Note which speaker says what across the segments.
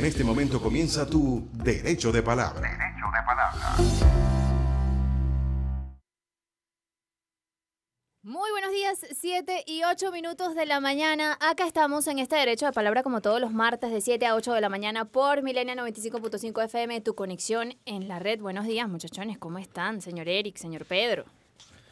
Speaker 1: En este momento comienza tu Derecho de Palabra. Derecho de Palabra.
Speaker 2: Muy buenos días, 7 y 8 minutos de la mañana. Acá estamos en este Derecho de Palabra como todos los martes de 7 a 8 de la mañana por Milenia 95.5 FM, tu conexión en la red. Buenos días, muchachones. ¿Cómo están, señor Eric, señor Pedro?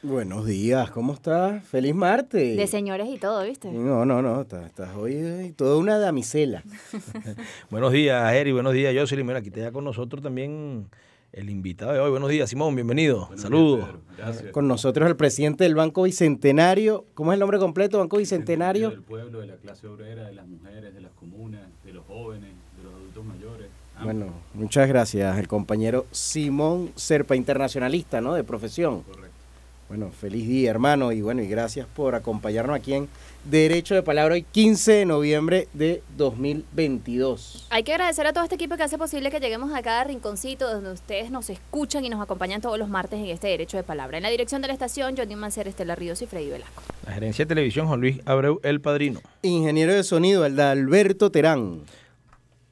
Speaker 3: Buenos días, ¿cómo estás? Feliz martes. De
Speaker 2: señores y todo, ¿viste?
Speaker 3: No, no, no, estás, hoy eh, toda una damisela.
Speaker 4: buenos días, Eri, buenos días, José. Mira, aquí te con nosotros también el invitado de hoy. Buenos días, Simón,
Speaker 3: bienvenido. Saludos. con nosotros el presidente del Banco Bicentenario. ¿Cómo es el nombre completo? Banco Bicentenario. Del
Speaker 5: pueblo, de la clase obrera, de las mujeres, de las comunas, de los jóvenes, de los adultos
Speaker 3: mayores. Bueno, muchas gracias. El compañero Simón Serpa, internacionalista, ¿no? De profesión. Correcto. Bueno, feliz día, hermano, y bueno, y gracias por acompañarnos aquí en Derecho de Palabra hoy 15 de noviembre de 2022.
Speaker 2: Hay que agradecer a todo este equipo que hace posible que lleguemos a cada rinconcito donde ustedes nos escuchan y nos acompañan todos los martes en este Derecho de Palabra. En la dirección de la estación, Johnny Mancer, Estela Ríos y Freddy Velasco.
Speaker 3: La gerencia de televisión, Juan Luis Abreu, El Padrino. Ingeniero de sonido, el de Alberto Terán.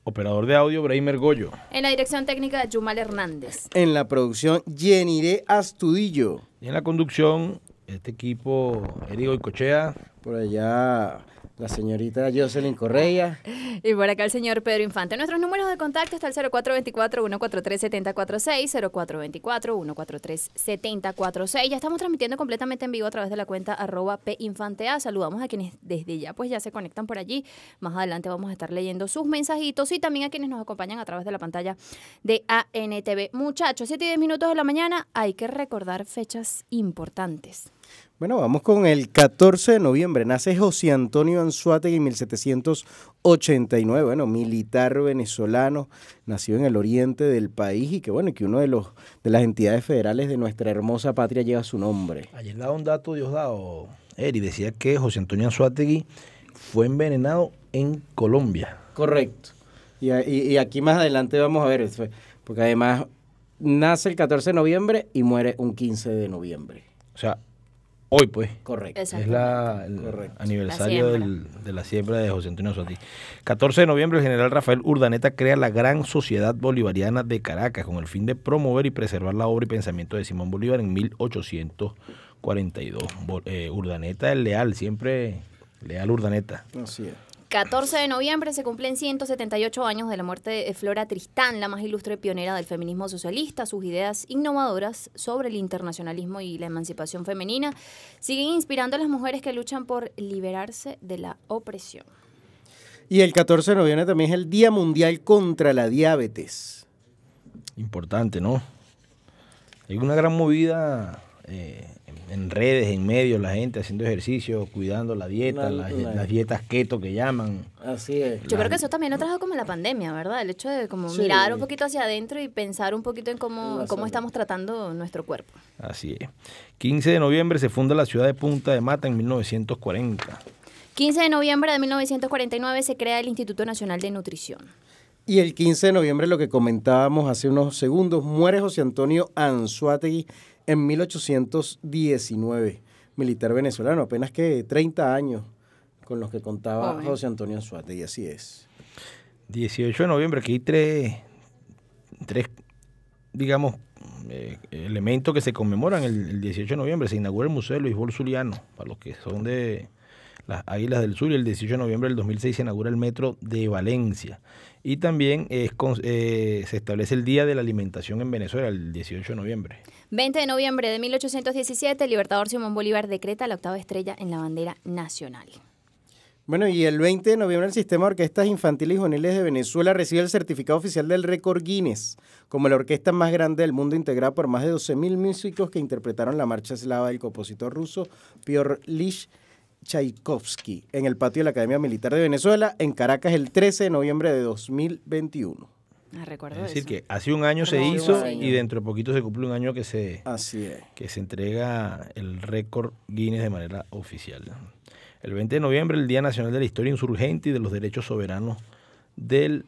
Speaker 3: Operador de audio, Brahim Mergollo.
Speaker 2: En la dirección técnica de Yumal Hernández.
Speaker 3: En la producción,
Speaker 4: Yeniré
Speaker 3: Astudillo. Y en la conducción, este equipo, Erigo y Cochea. Por allá, la señorita Jocelyn Correa.
Speaker 2: Y por acá el señor Pedro Infante. Nuestros números de contacto están el 0424-143-7046, 0424-143-7046. Ya estamos transmitiendo completamente en vivo a través de la cuenta arroba PInfantea. Saludamos a quienes desde ya pues ya se conectan por allí. Más adelante vamos a estar leyendo sus mensajitos y también a quienes nos acompañan a través de la pantalla de ANTV. Muchachos, siete y 10 minutos de la mañana, hay que recordar fechas importantes.
Speaker 3: Bueno, vamos con el 14 de noviembre. Nace José Antonio Anzuategui en 1789, bueno, militar venezolano, nació en el oriente del país y que bueno, que uno de los de las entidades federales de nuestra hermosa patria lleva su nombre.
Speaker 4: Ayer daba un dato Diosdado,
Speaker 3: Eri, decía que José Antonio Anzuategui fue envenenado en Colombia. Correcto. Y, y aquí más adelante vamos a ver, porque además nace el 14 de noviembre y muere un 15 de noviembre. O sea, Hoy, pues. Correcto. Es la,
Speaker 4: el aniversario de la siembra de José Antonio Sotí. 14 de noviembre, el general Rafael Urdaneta crea la Gran Sociedad Bolivariana de Caracas con el fin de promover y preservar la obra y pensamiento de Simón Bolívar en 1842. Eh, Urdaneta es leal, siempre leal Urdaneta. Así es.
Speaker 2: 14 de noviembre se cumplen 178 años de la muerte de Flora Tristán, la más ilustre pionera del feminismo socialista. Sus ideas innovadoras sobre el internacionalismo y la emancipación femenina siguen inspirando a las mujeres que luchan por liberarse de la opresión.
Speaker 3: Y el 14 de noviembre también es el Día Mundial contra la Diabetes.
Speaker 4: Importante, ¿no? Hay una gran movida eh, en redes, en medios, la gente haciendo ejercicio, cuidando la dieta, las, dietas keto que llaman. Así es.
Speaker 2: Yo creo que eso también lo trajo como la pandemia, ¿verdad? El hecho de como mirar un poquito hacia adentro y pensar un poquito en cómo, en cómo estamos tratando nuestro cuerpo.
Speaker 4: Así es. 15 de noviembre se funda la ciudad de Punta de Mata en 1940.
Speaker 2: 15 de noviembre de 1949 se crea el Instituto Nacional de Nutrición.
Speaker 3: Y el 15 de noviembre, lo que comentábamos hace unos segundos, muere José Antonio Anzuategui, en 1819, militar venezolano, apenas que 30 años con los que contaba José Antonio Suárez y así es. 18
Speaker 4: de noviembre, aquí hay tres, tres digamos, eh, elementos que se conmemoran el, el, 18 de noviembre. Se inaugura el Museo Luis Bolzuliano, para los que son de las Águilas del Sur, y el 18 de noviembre del 2006 se inaugura el Metro de Valencia. Y también eh, se establece el Día de la Alimentación en Venezuela, el 18 de noviembre.
Speaker 2: 20 de noviembre de 1817, el libertador Simón Bolívar decreta la octava estrella en la bandera nacional.
Speaker 3: Bueno, y el 20 de noviembre el Sistema de Orquestas Infantiles y Juveniles de Venezuela recibe el certificado oficial del récord Guinness como la orquesta más grande del mundo integrada por más de 12.000 músicos que interpretaron la marcha eslava del compositor ruso Piotr Lish Tchaikovsky en el patio de la Academia Militar de Venezuela en Caracas el 13 de noviembre de 2021.
Speaker 2: Ah, es decir, que hace un año se hizo y
Speaker 4: dentro de poquito se cumple un año que se, que se entrega el récord Guinness de manera oficial. El 20 de noviembre, el Día Nacional de la Historia Insurgente y de los Derechos Soberanos del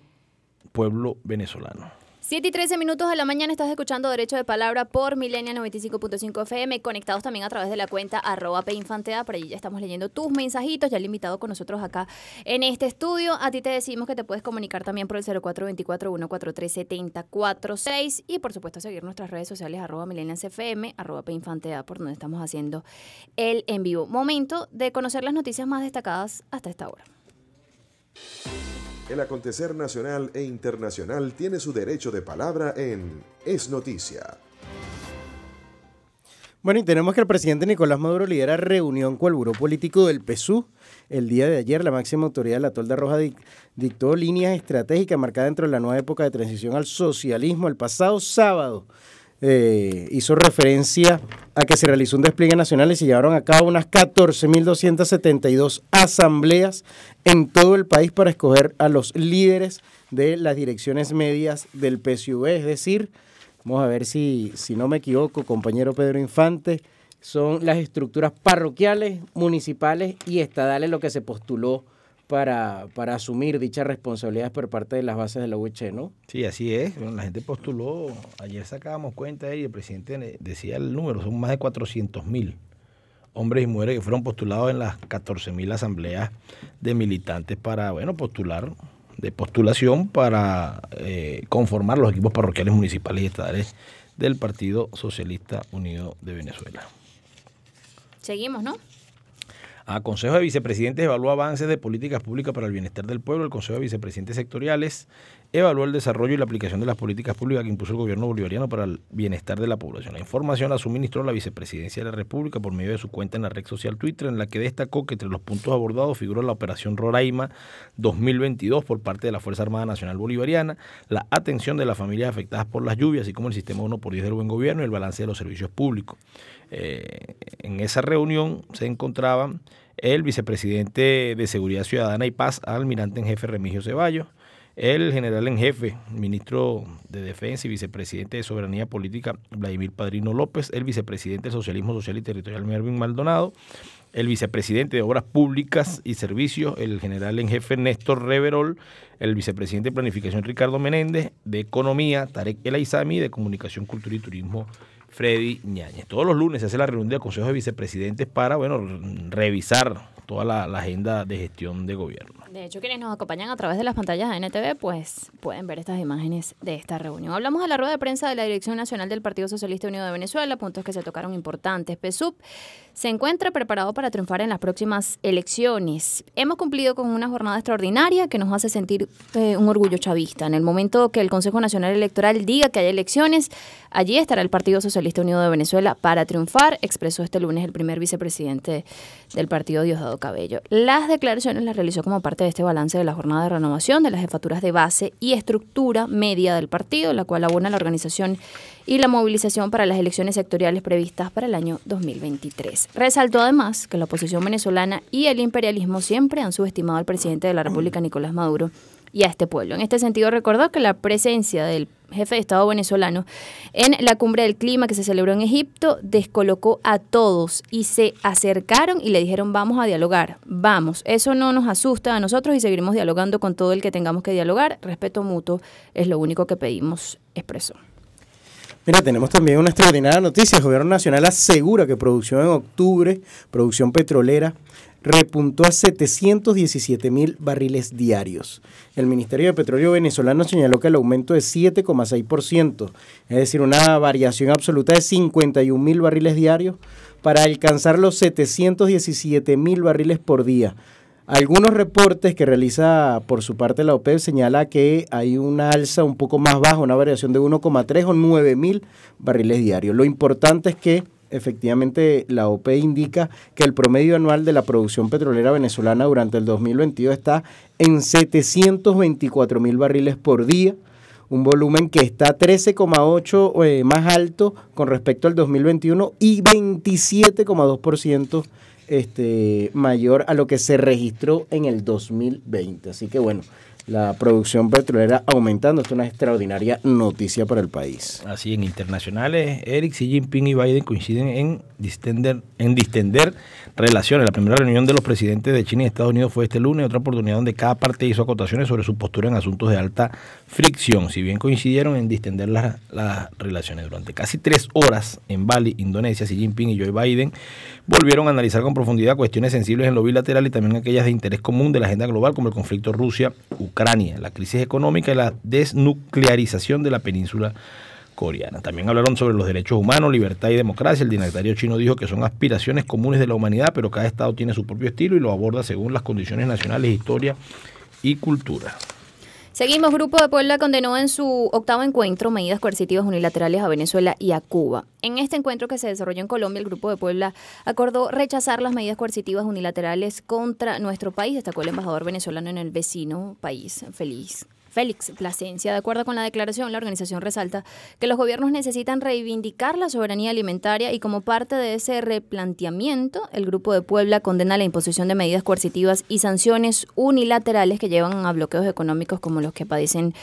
Speaker 4: Pueblo Venezolano.
Speaker 2: 7 y 13 minutos de la mañana estás escuchando Derecho de Palabra por Milenia 95.5 FM, conectados también a través de la cuenta arroba A, por ahí ya estamos leyendo tus mensajitos, ya el invitado con nosotros acá en este estudio, a ti te decimos que te puedes comunicar también por el 0424-143-7046 y por supuesto seguir nuestras redes sociales arroba CFM, arroba A por donde estamos haciendo el en vivo. Momento de conocer las noticias más destacadas hasta esta hora.
Speaker 1: El acontecer nacional e internacional tiene su derecho de palabra en Es Noticia.
Speaker 3: Bueno, y tenemos que el presidente Nicolás Maduro lidera reunión con el Buró Político del PSU. El día de ayer, la máxima autoridad de la Tolda Roja dictó líneas estratégicas marcadas dentro de la nueva época de transición al socialismo el pasado sábado. Eh, hizo referencia a que se realizó un despliegue nacional y se llevaron a cabo unas 14.272 asambleas en todo el país para escoger a los líderes de las direcciones medias del PSUV. Es decir, vamos a ver si, si no me equivoco, compañero Pedro Infante, son las estructuras parroquiales, municipales y estadales lo que se postuló para, para asumir dichas responsabilidades por parte de las bases de la UH, ¿no?
Speaker 4: Sí, así es. la gente postuló, ayer sacábamos cuenta eh, y el presidente decía el número, son más de 400 mil hombres y mujeres que fueron postulados en las 14 mil asambleas de militantes para, bueno, postular, de postulación para eh, conformar los equipos parroquiales municipales y estatales del Partido Socialista Unido de Venezuela. Seguimos, ¿no? A Consejo de Vicepresidentes evalúa avances de políticas públicas para el bienestar del pueblo. El Consejo de Vicepresidentes Sectoriales evaluó el desarrollo y la aplicación de las políticas públicas que impuso el gobierno bolivariano para el bienestar de la población. La información la suministró la vicepresidencia de la República por medio de su cuenta en la red social Twitter, en la que destacó que entre los puntos abordados figuró la Operación Roraima 2022 por parte de la Fuerza Armada Nacional Bolivariana, la atención de las familias afectadas por las lluvias, así como el sistema 1 por 10 del buen gobierno y el balance de los servicios públicos. Eh, en esa reunión se encontraban el vicepresidente de Seguridad Ciudadana y Paz, almirante en jefe Remigio Ceballos, el general en jefe, ministro de Defensa y vicepresidente de Soberanía Política, Vladimir Padrino López, el vicepresidente de Socialismo Social y Territorial, Mervin Maldonado, el vicepresidente de Obras Públicas y Servicios, el general en jefe Néstor Reverol, el vicepresidente de Planificación Ricardo Menéndez, de Economía Tarek El Aizami, de Comunicación, Cultura y Turismo Freddy Ñañez. Todos los lunes se hace la reunión del Consejo de Vicepresidentes para, bueno, revisar toda la, la agenda de gestión de gobierno.
Speaker 2: De hecho, quienes nos acompañan a través de las pantallas de NTV, pues pueden ver estas imágenes de esta reunión. Hablamos de la rueda de prensa de la Dirección Nacional del Partido Socialista Unido de Venezuela, puntos que se tocaron importantes. PSUV se encuentra preparado para triunfar en las próximas elecciones. Hemos cumplido con una jornada extraordinaria que nos hace sentir eh, un orgullo chavista. En el momento que el Consejo Nacional Electoral diga que hay elecciones, allí estará el Partido Socialista Unido de Venezuela para triunfar, expresó este lunes el primer vicepresidente del partido Diosdado Cabello. Las declaraciones las realizó como parte de este balance de la jornada de renovación de las jefaturas de base y estructura media del partido, la cual abona la organización y la movilización para las elecciones sectoriales previstas para el año 2023. Resaltó además que la oposición venezolana y el imperialismo siempre han subestimado al presidente de la República, Nicolás Maduro, y a este pueblo. En este sentido, recordó que la presencia del jefe de Estado venezolano, en la cumbre del clima que se celebró en Egipto, descolocó a todos y se acercaron y le dijeron vamos a dialogar, vamos, eso no nos asusta a nosotros y seguiremos dialogando con todo el que tengamos que dialogar, respeto mutuo es lo único que pedimos, expresó.
Speaker 3: Mira, tenemos también una extraordinaria noticia. El Gobierno Nacional asegura que producción en octubre, producción petrolera, repuntó a 717 mil barriles diarios. El Ministerio de Petróleo venezolano señaló que el aumento es 7,6%, es decir, una variación absoluta de 51 mil barriles diarios para alcanzar los 717 mil barriles por día. Algunos reportes que realiza por su parte la OPEP señala que hay una alza un poco más baja, una variación de 1,3 o 9 mil barriles diarios. Lo importante es que efectivamente la OPE indica que el promedio anual de la producción petrolera venezolana durante el 2022 está en 724 mil barriles por día, un volumen que está 13,8 eh, más alto con respecto al 2021 y 27,2% este, mayor a lo que se registró en el 2020. Así que bueno, la producción petrolera aumentando. es una extraordinaria noticia para el país.
Speaker 4: Así, en internacionales, Eric, Xi Jinping y Biden coinciden en distender, en distender relaciones. La primera reunión de los presidentes de China y Estados Unidos fue este lunes, otra oportunidad donde cada parte hizo acotaciones sobre su postura en asuntos de alta fricción. Si bien coincidieron en distender las, las relaciones durante casi tres horas en Bali, Indonesia, Xi Jinping y Joe Biden volvieron a analizar con profundidad cuestiones sensibles en lo bilateral y también aquellas de interés común de la agenda global, como el conflicto Rusia-Ucrania, la crisis económica y la desnuclearización de la península coreana. También hablaron sobre los derechos humanos, libertad y democracia. El dignatario chino dijo que son aspiraciones comunes de la humanidad, pero cada estado tiene su propio estilo y lo aborda según las condiciones nacionales, historia y cultura.
Speaker 2: Seguimos. Grupo de Puebla condenó en su octavo encuentro medidas coercitivas unilaterales a Venezuela y a Cuba. En este encuentro que se desarrolló en Colombia, el Grupo de Puebla acordó rechazar las medidas coercitivas unilaterales contra nuestro país, destacó el embajador venezolano en el vecino país. Feliz Félix Plasencia. De acuerdo con la declaración, la organización resalta que los gobiernos necesitan reivindicar la soberanía alimentaria y como parte de ese replanteamiento, el Grupo de Puebla condena la imposición de medidas coercitivas y sanciones unilaterales que llevan a bloqueos económicos como los que padecen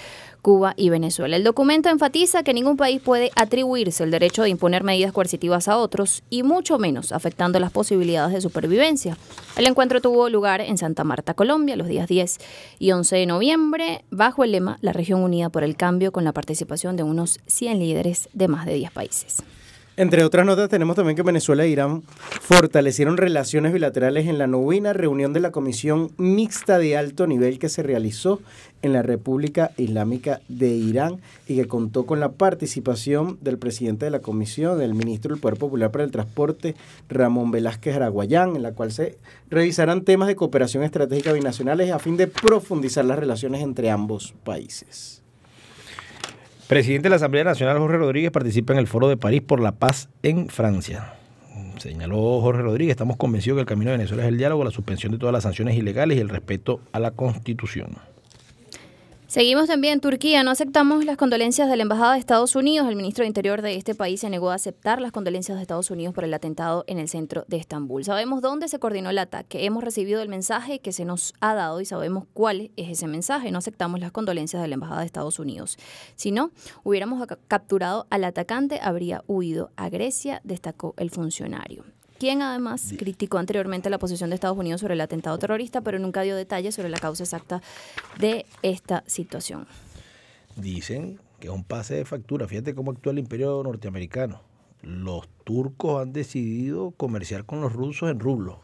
Speaker 2: Cuba y Venezuela. El documento enfatiza que ningún país puede atribuirse el derecho de imponer medidas coercitivas a otros y mucho menos afectando las posibilidades de supervivencia. El encuentro tuvo lugar en Santa Marta, Colombia, los días 10 y 11 de noviembre, bajo el lema La región unida por el cambio, con la participación de unos 100 líderes de más de 10 países. Entre
Speaker 3: otras notas, tenemos también que Venezuela e Irán fortalecieron relaciones bilaterales en la novena reunión de la Comisión Mixta de Alto Nivel que se realizó en la República Islámica de Irán y que contó con la participación del presidente de la comisión, del ministro del Poder Popular para el Transporte, Ramón Velázquez Araguayán, en la cual se revisarán temas de cooperación estratégica binacionales a fin de profundizar las relaciones entre ambos países.
Speaker 4: Presidente de la Asamblea Nacional Jorge Rodríguez participa en el Foro de París por la Paz en Francia. Señaló Jorge Rodríguez, estamos convencidos que el camino de Venezuela es el diálogo, la suspensión de todas las sanciones ilegales y el respeto a la Constitución.
Speaker 2: Seguimos también en Turquía. No aceptamos las condolencias de la Embajada de Estados Unidos. El ministro de Interior de este país se negó a aceptar las condolencias de Estados Unidos por el atentado en el centro de Estambul. Sabemos dónde se coordinó el ataque. Hemos recibido el mensaje que se nos ha dado y sabemos cuál es ese mensaje. No aceptamos las condolencias de la Embajada de Estados Unidos. Si no, hubiéramos capturado al atacante, habría huido a Grecia, destacó el funcionario quien además criticó anteriormente la posición de Estados Unidos sobre el atentado terrorista, pero nunca dio detalles sobre la causa exacta de esta situación.
Speaker 4: Dicen que es un pase de factura. Fíjate cómo actúa el imperio norteamericano. Los turcos han decidido comerciar con los rusos en rublo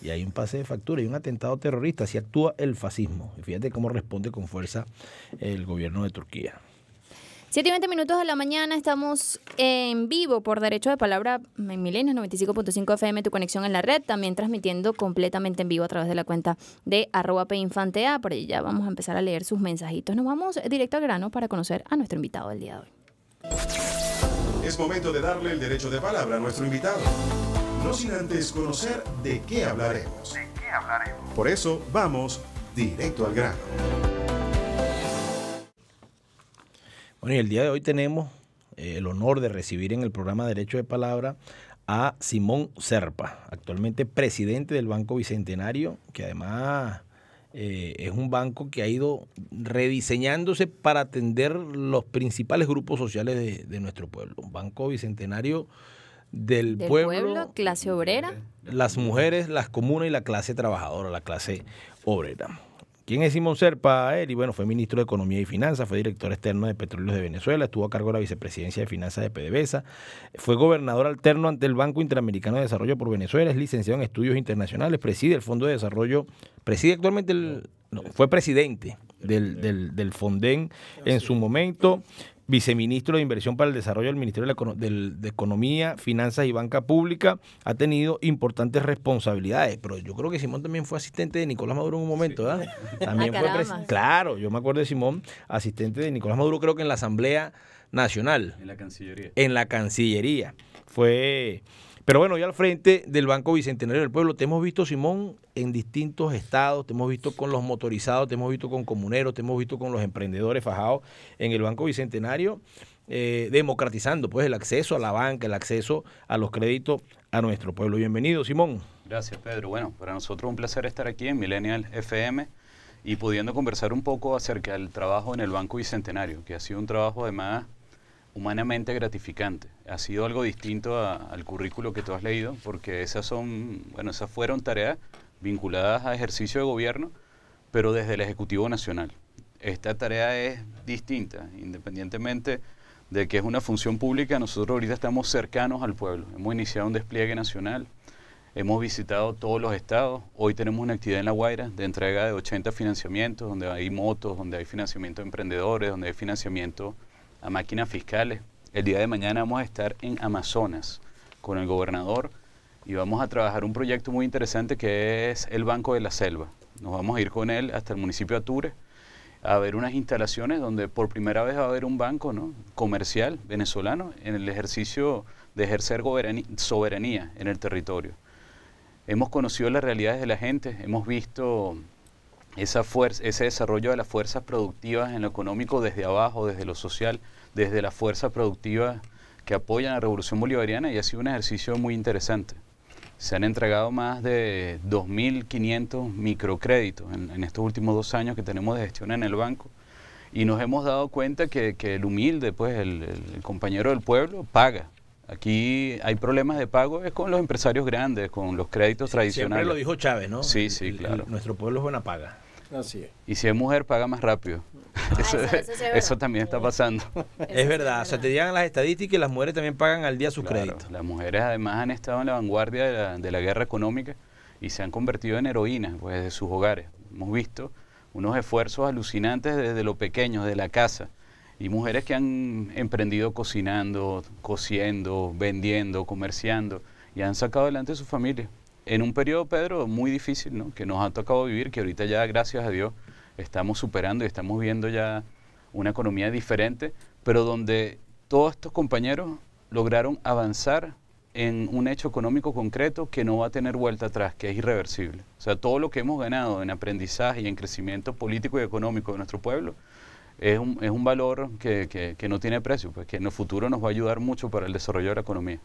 Speaker 4: Y hay un pase de factura y un atentado terrorista. Así actúa el fascismo. Y fíjate cómo responde con fuerza el gobierno de Turquía.
Speaker 2: 7 y minutos de la mañana estamos en vivo por Derecho de Palabra en Milenios 95.5 FM, tu conexión en la red, también transmitiendo completamente en vivo a través de la cuenta de arroba peinfantea. Por ahí ya vamos a empezar a leer sus mensajitos. Nos vamos directo al grano para conocer a nuestro invitado del día de hoy.
Speaker 1: Es momento de darle el derecho de palabra a nuestro invitado. No sin antes conocer de qué hablaremos. ¿De qué hablaremos? Por eso vamos directo al grano.
Speaker 4: Bueno, y el día de hoy tenemos eh, el honor de recibir en el programa Derecho de Palabra a Simón Serpa, actualmente presidente del Banco Bicentenario, que además eh, es un banco que ha ido rediseñándose para atender los principales grupos sociales de, nuestro pueblo. banco Bicentenario del, pueblo,
Speaker 2: clase obrera.
Speaker 4: Las mujeres, las comunas y la clase trabajadora, la clase obrera. ¿Quién es Simón Serpa? Él, y bueno, fue ministro de Economía y Finanzas, fue director externo de Petróleos de Venezuela, estuvo a cargo de la vicepresidencia de Finanzas de PDVSA, fue gobernador alterno ante el Banco Interamericano de Desarrollo por Venezuela, es licenciado en estudios internacionales, preside el Fondo de Desarrollo, preside actualmente el, fue presidente del Fonden en su momento, viceministro de Inversión para el Desarrollo del Ministerio de, Economía, Finanzas y Banca Pública, ha tenido importantes responsabilidades. Pero yo creo que Simón también fue asistente de Nicolás Maduro en un momento, ¿verdad? Ah, también fue presidente. Claro, yo me acuerdo de Simón, asistente de Nicolás Maduro, creo que en la Asamblea Nacional.
Speaker 5: En la Cancillería.
Speaker 4: En la Cancillería. Fue pero bueno, ya al frente del Banco Bicentenario del Pueblo, te hemos visto, Simón, en distintos estados, te hemos visto con los motorizados, te hemos visto con comuneros, te hemos visto con los emprendedores fajados en el Banco Bicentenario, eh, democratizando pues el acceso a la banca, el acceso a los créditos a nuestro pueblo. Bienvenido, Simón.
Speaker 5: Gracias, Pedro. Bueno, para nosotros un placer estar aquí en Millennial FM y pudiendo conversar un poco acerca del trabajo en el Banco Bicentenario, que ha sido un trabajo además humanamente gratificante. Ha sido algo distinto al currículo que tú has leído, porque esas son, bueno, esas fueron tareas vinculadas a ejercicio de gobierno, pero desde el Ejecutivo Nacional. Esta tarea es distinta, independientemente de que es una función pública, nosotros ahorita estamos cercanos al pueblo. Hemos iniciado un despliegue nacional, hemos visitado todos los estados, hoy tenemos una actividad en La Guaira de entrega de 80 financiamientos, donde hay motos, donde hay financiamiento de emprendedores, donde hay financiamiento a máquinas fiscales. El día de mañana vamos a estar en Amazonas con el gobernador y vamos a trabajar un proyecto muy interesante que es el Banco de la Selva. Nos vamos a ir con él hasta el municipio de Ature a ver unas instalaciones donde por primera vez va a haber un banco ¿no? comercial venezolano en el ejercicio de ejercer soberanía en el territorio. Hemos conocido las realidades de la gente, hemos visto esa fuerza, ese desarrollo de las fuerzas productivas en lo económico desde abajo, desde lo social desde la fuerza productiva que apoya la Revolución Bolivariana y ha sido un ejercicio muy interesante. Se han entregado más de 2.500 microcréditos en, estos últimos dos años que tenemos de gestión en el banco y nos hemos dado cuenta que, el humilde, pues el, compañero del pueblo, paga. Aquí hay problemas de pago, es con los empresarios grandes, con los créditos tradicionales. Siempre lo dijo Chávez, ¿no? Sí, sí, claro. nuestro pueblo es buena paga. Así es. Y si es mujer, paga más rápido. Ah, eso, también está pasando. Es verdad, o te digan las estadísticas y las mujeres también pagan al día sus créditos. Las mujeres además han estado en la vanguardia de la, guerra económica y se han convertido en heroínas pues, desde sus hogares. Hemos visto unos esfuerzos alucinantes desde lo pequeño, desde la casa. Y mujeres que han emprendido cocinando, cosiendo, vendiendo, comerciando y han sacado adelante a su familia. En un periodo, Pedro, muy difícil, que nos ha tocado vivir, que ahorita ya, gracias a Dios, estamos superando y estamos viendo ya una economía diferente, pero donde todos estos compañeros lograron avanzar en un hecho económico concreto que no va a tener vuelta atrás, que es irreversible. O sea, todo lo que hemos ganado en aprendizaje y en crecimiento político y económico de nuestro pueblo es un, es un valor que, que, no tiene precio, pues que en el futuro nos va a ayudar mucho para el desarrollo de la economía.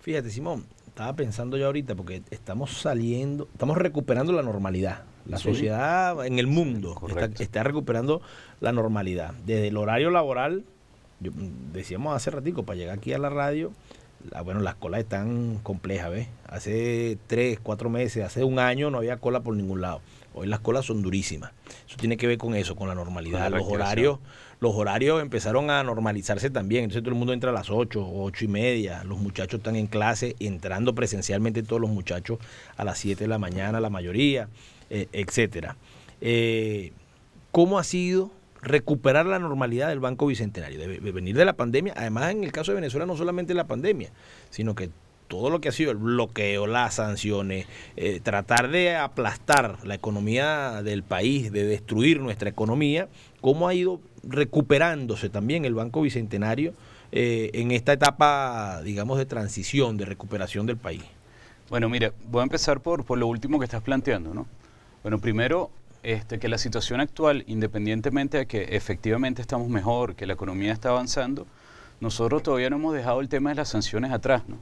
Speaker 4: Fíjate, Simón, estaba pensando yo ahorita, porque estamos saliendo, estamos recuperando la normalidad. La sociedad en el mundo está, recuperando la normalidad. Desde el horario laboral, mm, decíamos hace ratico, para llegar aquí a la radio, bueno, las colas están complejas, ¿ves? Hace tres, cuatro meses, hace un año no había cola por ningún lado. Hoy las colas son durísimas. Eso tiene que ver con eso, con la normalidad. los horarios, los horarios empezaron a normalizarse también. Entonces todo el mundo entra a las 8, ocho y media. Los muchachos están en clase, entrando presencialmente todos los muchachos a las siete de la mañana, la mayoría. Eh, etcétera. Eh, ¿Cómo ha sido recuperar la normalidad del Banco Bicentenario? De, venir de la pandemia, además en el caso de Venezuela no solamente la pandemia, sino que todo lo que ha sido el bloqueo, las sanciones, eh, tratar de aplastar la economía del país, de destruir nuestra economía, cómo ha ido recuperándose también el Banco Bicentenario en esta etapa, digamos, de
Speaker 5: transición, de recuperación del país. Bueno, mire, voy a empezar por, por lo último que estás planteando, ¿no? Bueno, primero, este, que la situación actual, independientemente de que efectivamente estamos mejor, que la economía está avanzando, nosotros todavía no hemos dejado el tema de las sanciones atrás. ¿no?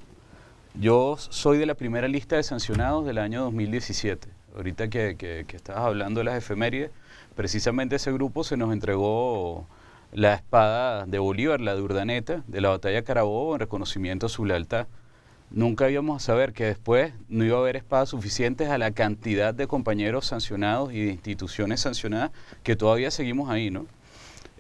Speaker 5: Yo soy de la primera lista de sancionados del año 2017. Ahorita que, estabas hablando de las efemérides, precisamente ese grupo se nos entregó la espada de Bolívar, la de Urdaneta, de la batalla Carabobo, en reconocimiento a su lealtad. Nunca íbamos a saber que después no iba a haber espadas suficientes a la cantidad de compañeros sancionados y de instituciones sancionadas que todavía seguimos ahí, ¿no?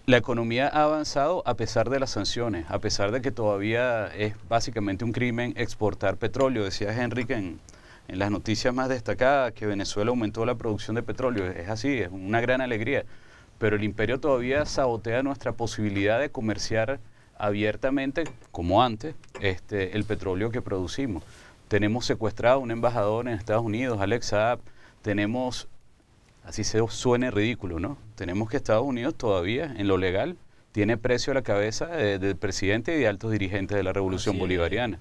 Speaker 5: La economía ha avanzado a pesar de las sanciones, a pesar de que todavía es básicamente un crimen exportar petróleo, decía Enrique, en, en las noticias más destacadas, que Venezuela aumentó la producción de petróleo. Es así, es una gran alegría, pero el imperio todavía sabotea nuestra posibilidad de comerciar abiertamente, como antes, este, el petróleo que producimos. Tenemos secuestrado un embajador en Estados Unidos, Alex Saab, tenemos, así se suene ridículo, ¿no? Tenemos que Estados Unidos todavía, en lo legal, tiene precio a la cabeza del presidente y de altos dirigentes de la revolución bolivariana.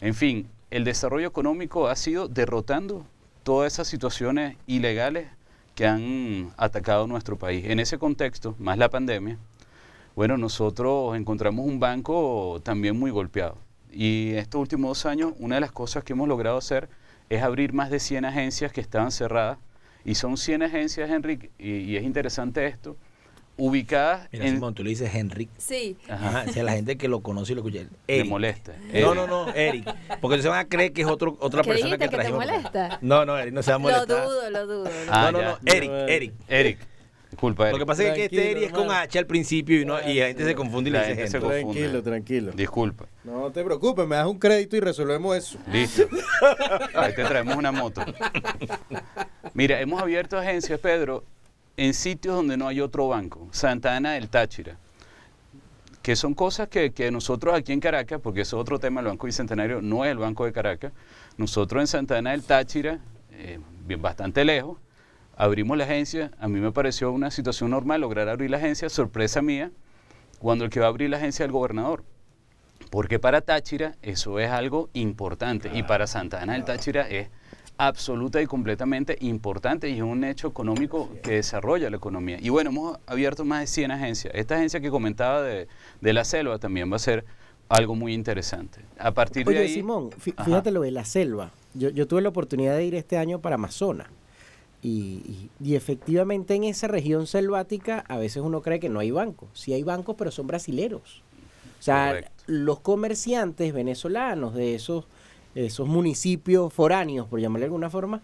Speaker 5: En fin, el desarrollo económico ha sido derrotando todas esas situaciones ilegales que han atacado nuestro país. En ese contexto, más la pandemia, bueno, nosotros encontramos un banco también muy golpeado. Y estos últimos dos años, una de las cosas que hemos logrado hacer es abrir más de 100 agencias que estaban cerradas. Y son 100 agencias, Enrique, y, es interesante esto, ubicadas Mira, en... Simón, tú le dices Enrique.
Speaker 2: Sí. Ajá, o sea,
Speaker 5: la gente que lo conoce y lo escucha. Me molesta.
Speaker 4: No, no, no, Eric. Porque se van a creer que es otro, otra persona que, que te
Speaker 2: molesta?
Speaker 4: No, no, Eric, no se va a molestar. Lo
Speaker 2: dudo, lo dudo. Ah, no, no, no, Eric,
Speaker 4: Eric. Eric. Lo que pasa es que este es con H al principio y, la gente se confunde y Tranquilo,
Speaker 3: tranquilo. Disculpa. No te preocupes, me das un crédito y resolvemos eso. Listo.
Speaker 5: Ahí te traemos una moto. Mira, hemos abierto agencias, Pedro, en sitios donde no hay otro banco. Santa Ana del Táchira que son cosas que, nosotros aquí en Caracas, porque eso es otro tema, el Banco Bicentenario no es el Banco de Caracas, nosotros en Santana del Táchira, eh, bastante lejos, abrimos la agencia, a mí me pareció una situación normal lograr abrir la agencia, sorpresa mía, cuando el que va a abrir la agencia es el gobernador. Porque para Táchira eso es algo importante y para Santa Ana del Táchira es absoluta y completamente importante y es un hecho económico que desarrolla la economía. Y bueno, hemos abierto más de 100 agencias. Esta agencia que comentaba de, la selva también va a ser algo muy interesante. A partir Oye, de Simón,
Speaker 3: fíjate lo de la selva. Yo, yo tuve la oportunidad de ir este año para Amazonas. Y, efectivamente en esa región selvática a veces uno cree que no hay bancos. Sí hay bancos, pero son brasileros. O sea, los comerciantes venezolanos de esos, esos municipios foráneos, por llamarle de alguna forma,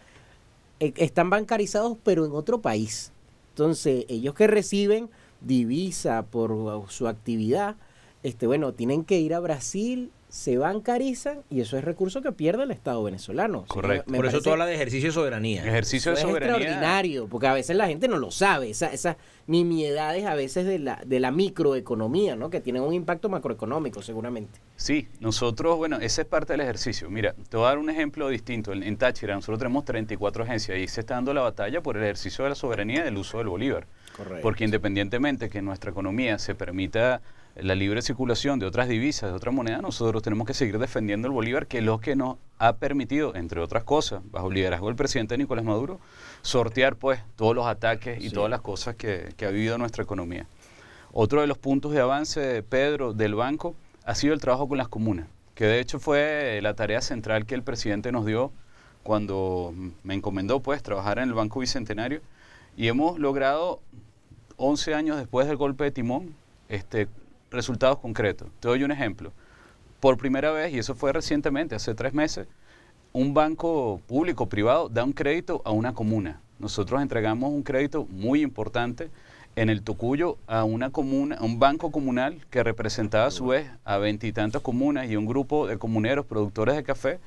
Speaker 3: e, están bancarizados, pero en otro país. Entonces, ellos que reciben divisa por su actividad, este, bueno, tienen que ir a Brasil se bancarizan y eso es recurso que pierde el Estado venezolano. Correcto. Por eso tú hablas
Speaker 4: de ejercicio de soberanía.
Speaker 3: Ejercicio de soberanía. Es extraordinario, porque a veces la gente no lo sabe. Esa, esas nimiedades a veces de la, de la microeconomía, ¿no? Que tienen un impacto macroeconómico, seguramente.
Speaker 5: Sí, nosotros, bueno, ese es parte del ejercicio. Mira, te voy a dar un ejemplo distinto. En, Táchira nosotros tenemos 34 agencias y se está dando la batalla por el ejercicio de la soberanía y del uso del Bolívar. Correcto. Porque independientemente que nuestra economía se permita la libre circulación de otras divisas, de otras monedas, nosotros tenemos que seguir defendiendo el Bolívar, que es lo que nos ha permitido, entre otras cosas, bajo liderazgo del presidente Nicolás Maduro, sortear pues todos los ataques y todas las cosas que, ha vivido nuestra economía. Otro de los puntos de avance, de Pedro, del banco, ha sido el trabajo con las comunas, que de hecho fue la tarea central que el presidente nos dio cuando me encomendó pues trabajar en el Banco Bicentenario y hemos logrado 11 años después del golpe de timón este, resultados concretos. Te doy un ejemplo. Por primera vez, y eso fue recientemente, hace tres meses, un banco público privado da un crédito a una comuna. Nosotros entregamos un crédito muy importante en el Tocuyo a una comuna, un banco comunal que representaba a su vez a veintitantas comunas y un grupo de comuneros productores de café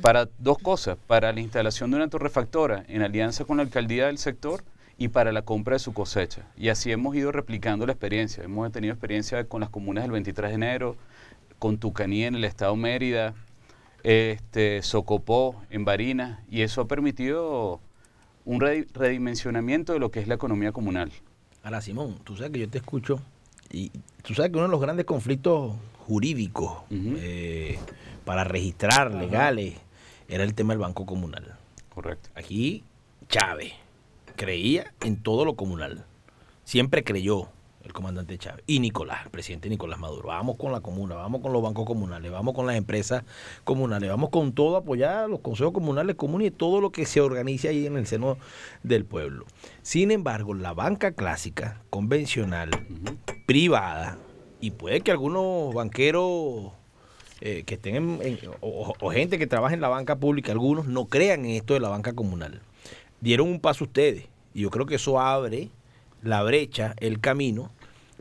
Speaker 5: para dos cosas, para la instalación de una torrefactora en alianza con la alcaldía del sector y para la compra de su cosecha. Y así hemos ido replicando la experiencia. Hemos tenido experiencia con las comunas del 23 de enero, con Tucaní en el estado Mérida, este, Socopó en Barinas, y eso ha permitido un redimensionamiento de lo que es la economía comunal.
Speaker 4: Ahora, Simón, tú sabes que yo te escucho y tú sabes que uno de los grandes conflictos jurídicos eh, para registrar legales era el tema del banco comunal. Correcto. Aquí Chávez creía en todo lo comunal. Siempre creyó el comandante Chávez y Nicolás, el presidente Nicolás Maduro. Vamos con la comuna, vamos con los bancos comunales, vamos con las empresas comunales, vamos con todo apoyar a los consejos comunales comunes y todo lo que se organice ahí en el seno del pueblo. Sin embargo, la banca clásica, convencional, privada, y puede que algunos banqueros eh, que estén o, o gente que trabaja en la banca pública, algunos no crean en esto de la banca comunal dieron un paso ustedes. Y yo creo que eso abre la brecha, el camino,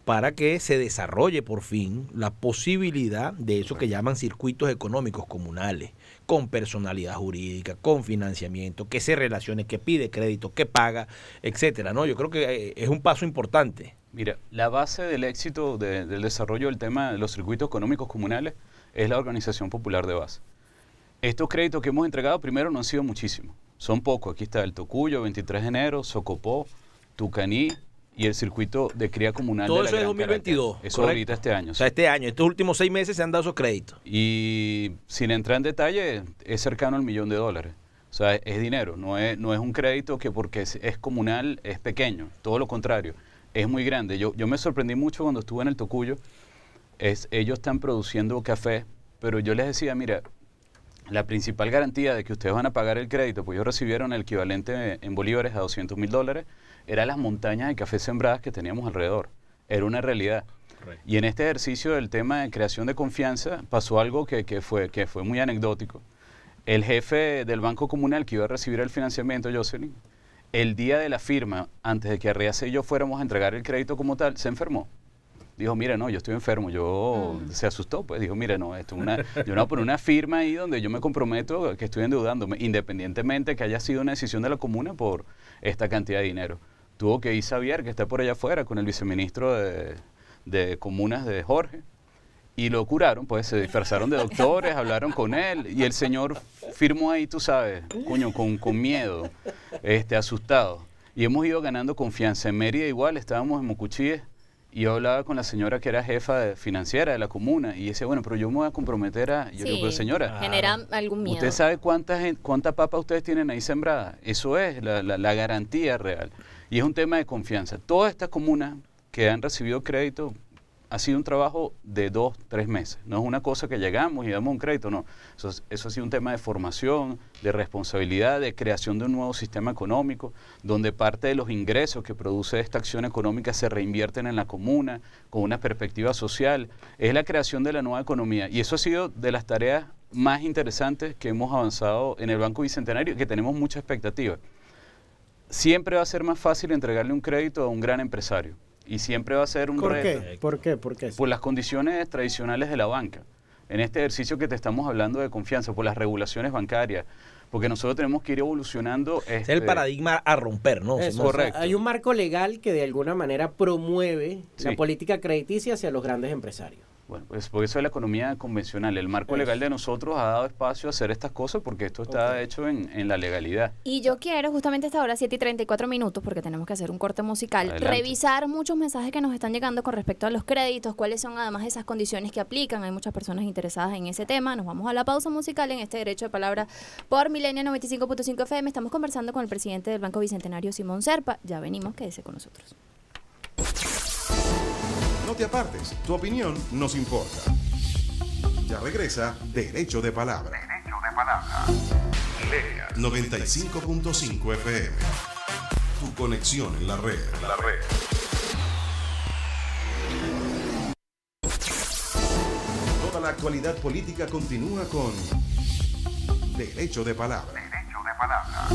Speaker 4: para que se desarrolle por fin la posibilidad de eso que llaman circuitos económicos comunales, con personalidad jurídica, con financiamiento, que se relacione, que pide
Speaker 5: crédito, que paga, etcétera. ¿no? Yo creo que eh, es un paso importante. Mira, la base del éxito del desarrollo del tema de los circuitos económicos comunales es la organización popular de base. Estos créditos que hemos entregado primero no han sido muchísimos son pocos. Aquí está el Tocuyo, 23 de enero, Socopó, Tucaní y el circuito de cría comunal. Todo de la eso es 2022. Eso ahorita este año. O sea, este año, estos últimos seis meses se han dado esos créditos. Y sin entrar en detalle, es cercano al millón de dólares. O sea, es, dinero, no es, no es un crédito que porque es, comunal es pequeño, todo lo contrario, es muy grande. Yo, yo me sorprendí mucho cuando estuve en el Tocuyo, es, ellos están produciendo café, pero yo les decía, mira, la principal garantía de que ustedes van a pagar el crédito, pues ellos recibieron el equivalente en bolívares a 200 mil dólares, eran las montañas de café sembradas que teníamos alrededor. Era una realidad. Y en este ejercicio del tema de creación de confianza pasó algo que, fue, que fue muy anecdótico. El jefe del Banco Comunal que iba a recibir el financiamiento, Jocelyn, el día de la firma, antes de que Arreace y yo fuéramos a entregar el crédito como tal, se enfermó dijo, mira, no, yo estoy enfermo, yo mm. se asustó, pues dijo, mira, no, esto es una, yo no por una firma ahí donde yo me comprometo que estoy endeudándome, independientemente que haya sido una decisión de la comuna por esta cantidad de dinero. Tuvo que ir Xavier, que está por allá afuera, con el viceministro de, de comunas de Jorge, y lo curaron, pues se disfrazaron de doctores, hablaron con él y el señor firmó ahí, tú sabes, coño, con, con miedo, este, asustado. Y hemos ido ganando confianza. En Mérida igual, estábamos en Mucuchíes y yo hablaba con la señora que era jefa financiera de la comuna y decía, bueno, pero yo me voy a comprometer a... Yo sí, digo, señora... Genera algún miedo. Usted sabe cuántas cuánta papa ustedes tienen ahí sembrada. Eso es la, la garantía real. Y es un tema de confianza. Todas estas comunas que han recibido crédito, ha sido un trabajo de dos, tres meses. No es una cosa que llegamos y damos un crédito, no. Eso, ha sido un tema de formación, de responsabilidad, de creación de un nuevo sistema económico, donde parte de los ingresos que produce esta acción económica se reinvierten en la comuna, con una perspectiva social. Es la creación de la nueva economía. Y eso ha sido de las tareas más interesantes que hemos avanzado en el Banco Bicentenario y que tenemos mucha expectativa. Siempre va a ser más fácil entregarle un crédito a un gran empresario y siempre va a ser un reto.
Speaker 3: ¿Por qué? ¿Por qué?
Speaker 5: las condiciones tradicionales de la banca. En este ejercicio que te estamos hablando de confianza, por las regulaciones bancarias, porque nosotros tenemos que ir evolucionando. Es el este paradigma a romper, ¿no? Correcto. hay
Speaker 3: un marco legal que de alguna manera promueve la política crediticia hacia los grandes empresarios.
Speaker 5: Bueno, pues por eso es la economía convencional. El marco legal de nosotros ha dado espacio a hacer estas cosas porque esto está hecho en, la legalidad.
Speaker 2: Y yo quiero, justamente a esta hora, 7 y 34 minutos, porque tenemos que hacer un corte musical, revisar muchos mensajes que nos están llegando con respecto a los créditos, cuáles son además esas condiciones que aplican. Hay muchas personas interesadas en ese tema. Nos vamos a la pausa musical en este derecho de palabra por Milenio 95.5 FM. Estamos conversando con el presidente del Banco Bicentenario, Simón Serpa. Ya venimos, quédese con nosotros.
Speaker 1: No te apartes, tu opinión nos importa. Ya regresa Derecho de Palabra. Derecho 95.5 FM. Tu conexión en la red. La red. Toda la actualidad política continúa con Derecho de Palabra. Derecho de Palabra.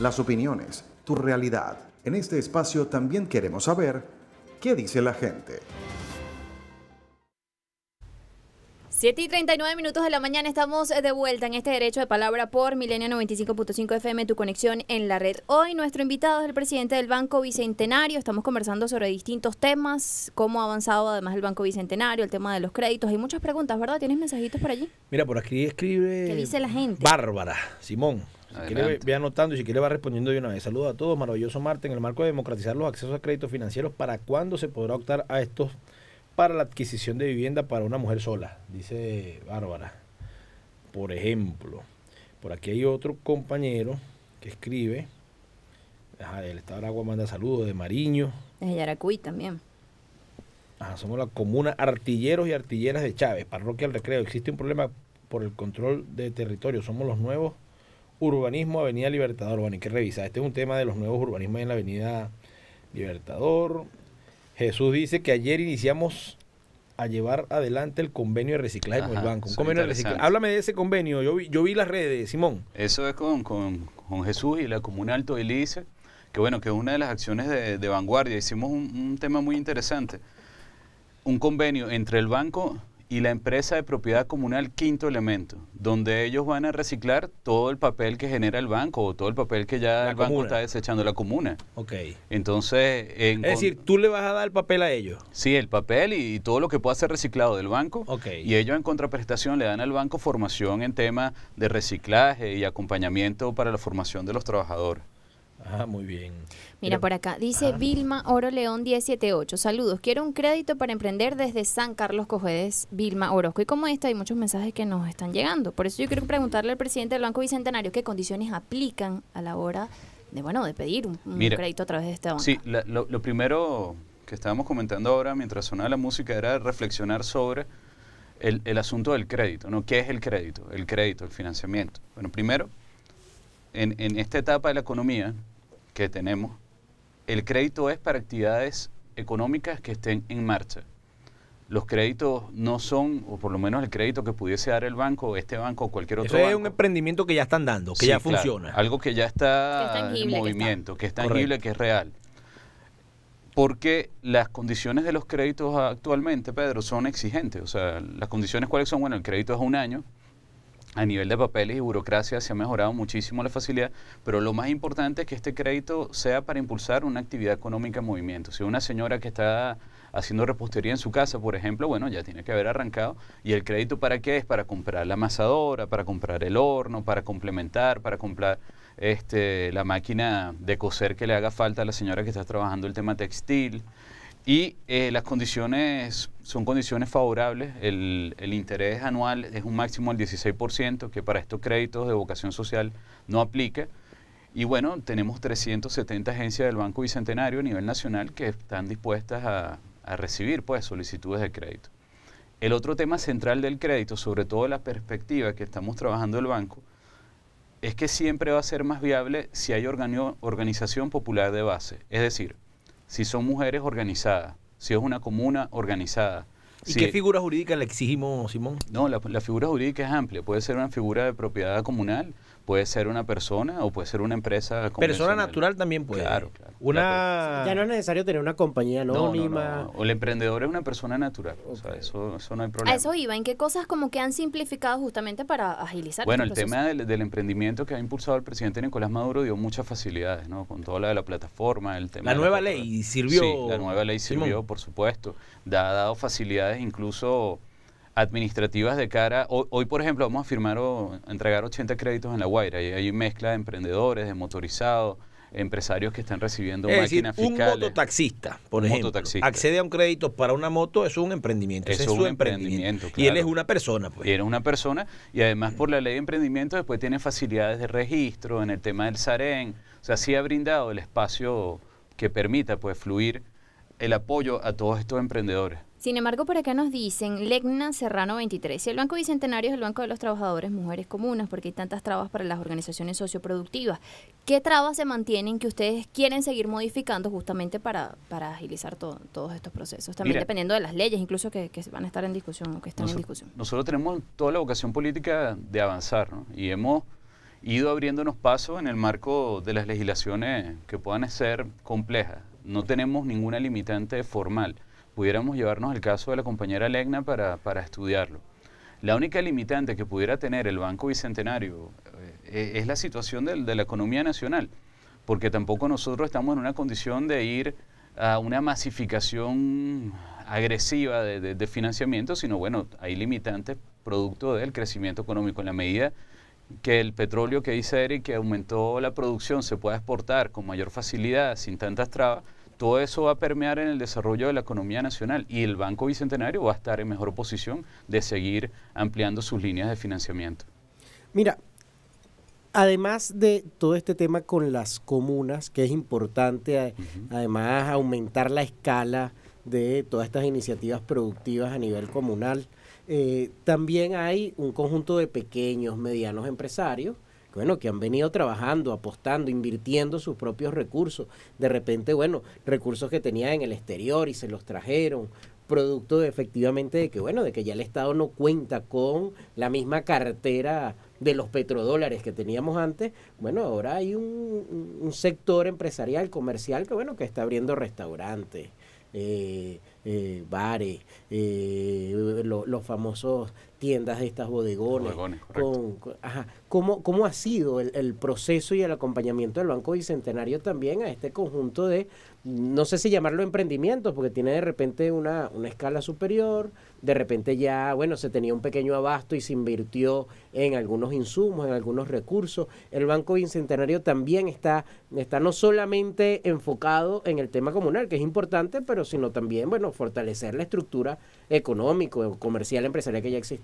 Speaker 1: Las opiniones, tu realidad en este espacio también queremos saber qué dice la gente.
Speaker 2: 7 y 39 minutos de la mañana estamos de vuelta en este derecho de palabra por Milenio 95.5 FM, tu conexión en la red. Hoy nuestro invitado es el presidente del Banco Bicentenario. Estamos conversando sobre distintos temas, cómo ha avanzado además el Banco Bicentenario, el tema de los créditos. Hay muchas preguntas, ¿verdad? ¿Tienes mensajitos por allí?
Speaker 4: Mira, por aquí escribe... ¿Qué dice la gente? Bárbara, Simón. Si quiere, anotando y si quiere, va respondiendo de una vez. Saludos a todos. Maravilloso Marte. En el marco de democratizar los accesos a créditos financieros, ¿para cuándo se podrá optar a estos para la adquisición de vivienda para una mujer sola? Dice Bárbara. Por ejemplo, por aquí hay otro compañero que escribe. el Estado de Aragua manda saludos de Mariño.
Speaker 2: De Yaracuy también.
Speaker 4: somos la comuna Artilleros y Artilleras de Chávez, Parroquia del Recreo. Existe un problema por el control de territorio. Somos los nuevos Urbanismo, Avenida Libertador. Bueno, hay que revisar. Este es un tema de los nuevos urbanismos en la Avenida Libertador. Jesús dice que ayer iniciamos a llevar adelante el convenio de reciclaje con el banco. Un convenio de reciclaje.
Speaker 5: Háblame de ese convenio. Yo vi, las redes, Simón. Eso es con, Jesús y la Comuna Alto Elise, que bueno, que es una de las acciones de, vanguardia. Hicimos un, un tema muy interesante. Un convenio entre el banco y la empresa de propiedad comunal Quinto Elemento, donde ellos van a reciclar todo el papel que genera el banco o todo el papel que ya el banco está desechando la comuna. Ok. Entonces... es decir, tú le vas a dar el papel a ellos. Sí, el papel y, y, todo lo que pueda ser reciclado del banco. Ok. Y ellos en contraprestación le dan al banco formación en tema de reciclaje y acompañamiento para la formación de los trabajadores. Ah, muy bien.
Speaker 2: Mira por acá, dice ah. Vilma Oro León 178. Saludos, quiero un crédito para emprender desde San Carlos Cojedes, Vilma Orozco. Y como esta, hay muchos mensajes que nos están llegando. Por eso yo quiero preguntarle al presidente del Banco Bicentenario qué condiciones aplican a la hora de, bueno, de pedir un, crédito a través de este banco. Sí,
Speaker 5: lo, primero que estábamos comentando ahora mientras sonaba la música era reflexionar sobre el, asunto del crédito, ¿no? ¿Qué es el crédito? El crédito, el financiamiento. Bueno, primero, en, esta etapa de la economía que tenemos, el crédito es para actividades económicas que estén en marcha. Los créditos no son, o por lo menos el crédito que pudiese dar el banco, este banco o cualquier otro. es un
Speaker 4: emprendimiento que ya están dando, que ya funciona.
Speaker 5: Algo que ya está en movimiento, que, es tangible, que es real. Porque las condiciones de los créditos actualmente, Pedro, son exigentes. O sea, las condiciones cuáles son, bueno, el crédito es un año, a nivel de papeles y burocracia se ha mejorado muchísimo la facilidad, pero lo más importante es que este crédito sea para impulsar una actividad económica en movimiento. Si una señora que está haciendo repostería en su casa, por ejemplo, bueno, ya tiene que haber arrancado. ¿Y el crédito para qué es? Para comprar la amasadora, para comprar el horno, para complementar, para comprar este, la máquina de coser que le haga falta a la señora que está trabajando el tema textil. Y eh, las condiciones son condiciones favorables. El, interés anual es un máximo del 16%, que para estos créditos de vocación social no aplica. Y bueno, tenemos 370 agencias del Banco Bicentenario a nivel nacional que están dispuestas a, a recibir pues, solicitudes de crédito. El otro tema central del crédito, sobre todo la perspectiva que estamos trabajando el banco, es que siempre va a ser más viable si hay organización popular de base. Es decir, si son mujeres organizadas, si es una comuna organizada. ¿Y qué figura jurídica le exigimos, Simón? No, la, figura jurídica es amplia. Puede ser una figura de propiedad comunal, Puede ser una persona o puede ser una empresa. Persona natural también puede. Claro,
Speaker 3: Una... Ya no es necesario tener una compañía
Speaker 2: anónima.
Speaker 5: o el emprendedor es una persona natural. O sea, eso, eso, no hay problema. A eso
Speaker 2: iba. ¿En qué cosas como que han simplificado justamente para agilizar? Bueno, el tema
Speaker 5: del, emprendimiento que ha impulsado el presidente Nicolás Maduro dio muchas facilidades, ¿no? Con toda la de la plataforma, el tema... La nueva ley sirvió. la nueva ley sirvió, por supuesto. Da, ha dado facilidades incluso administrativas de cara. Hoy, por ejemplo, vamos a firmar o entregar 80 créditos en La Guaira. Y hay mezcla de emprendedores, de motorizados, empresarios que están recibiendo máquinas decir, un Un mototaxista, por ejemplo, accede a un crédito para una moto, es un emprendimiento. es un emprendimiento. Y él es una persona. Pues. Y él es una persona. Y además, por la ley de emprendimiento, después tiene facilidades de registro en el tema del SAREN. O sea, sí ha brindado el espacio que permita pues fluir el apoyo a todos estos emprendedores.
Speaker 2: Sin embargo, por acá nos dicen, Legna Serrano 23, el Banco Bicentenario es el Banco de los Trabajadores Mujeres Comunas, porque hay tantas trabas para las organizaciones socioproductivas. ¿Qué trabas se mantienen que ustedes quieren seguir modificando justamente para, para agilizar todos estos procesos? También dependiendo de las leyes, incluso que, que, van a estar en discusión o que están en discusión.
Speaker 5: Nosotros tenemos toda la vocación política de avanzar ¿no? y hemos ido abriéndonos paso en el marco de las legislaciones que puedan ser complejas. No tenemos ninguna limitante formal pudiéramos llevarnos el caso de la compañera Legna para, estudiarlo. La única limitante que pudiera tener el Banco Bicentenario eh, e, es la situación de, la economía nacional, porque tampoco nosotros estamos en una condición de ir a una masificación agresiva de, de, de, financiamiento, sino bueno, hay limitantes producto del crecimiento económico. En la medida que el petróleo que dice Eric que aumentó la producción se pueda exportar con mayor facilidad, sin tantas trabas, todo eso va a permear en el desarrollo de la economía nacional y el Banco Bicentenario va a estar en mejor posición de seguir ampliando sus líneas de financiamiento.
Speaker 3: Mira, además de todo este tema con las comunas, que es importante, además aumentar la escala de todas estas iniciativas productivas a nivel comunal, eh, también hay un conjunto de pequeños, medianos empresarios bueno, que han venido trabajando, apostando, invirtiendo sus propios recursos. De repente, bueno, recursos que tenía en el exterior y se los trajeron, producto efectivamente de que, bueno, de que ya el Estado no cuenta con la misma cartera de los petrodólares que teníamos antes, bueno, ahora hay un, sector empresarial, comercial, que bueno, que está abriendo restaurantes, eh, eh, bares, eh, los famosos tiendas de estas bodegones. con, ajá. ¿Cómo, ha sido el, proceso y el acompañamiento del Banco Bicentenario también a este conjunto de, no sé si llamarlo emprendimientos, porque tiene de repente una, una escala superior, de repente ya, bueno, se tenía un pequeño abasto y se invirtió en algunos insumos, en algunos recursos. El Banco Bicentenario también está, está no solamente enfocado en el tema comunal, que es importante, pero sino también, bueno, fortalecer la estructura económico, comercial, empresarial que ya existe.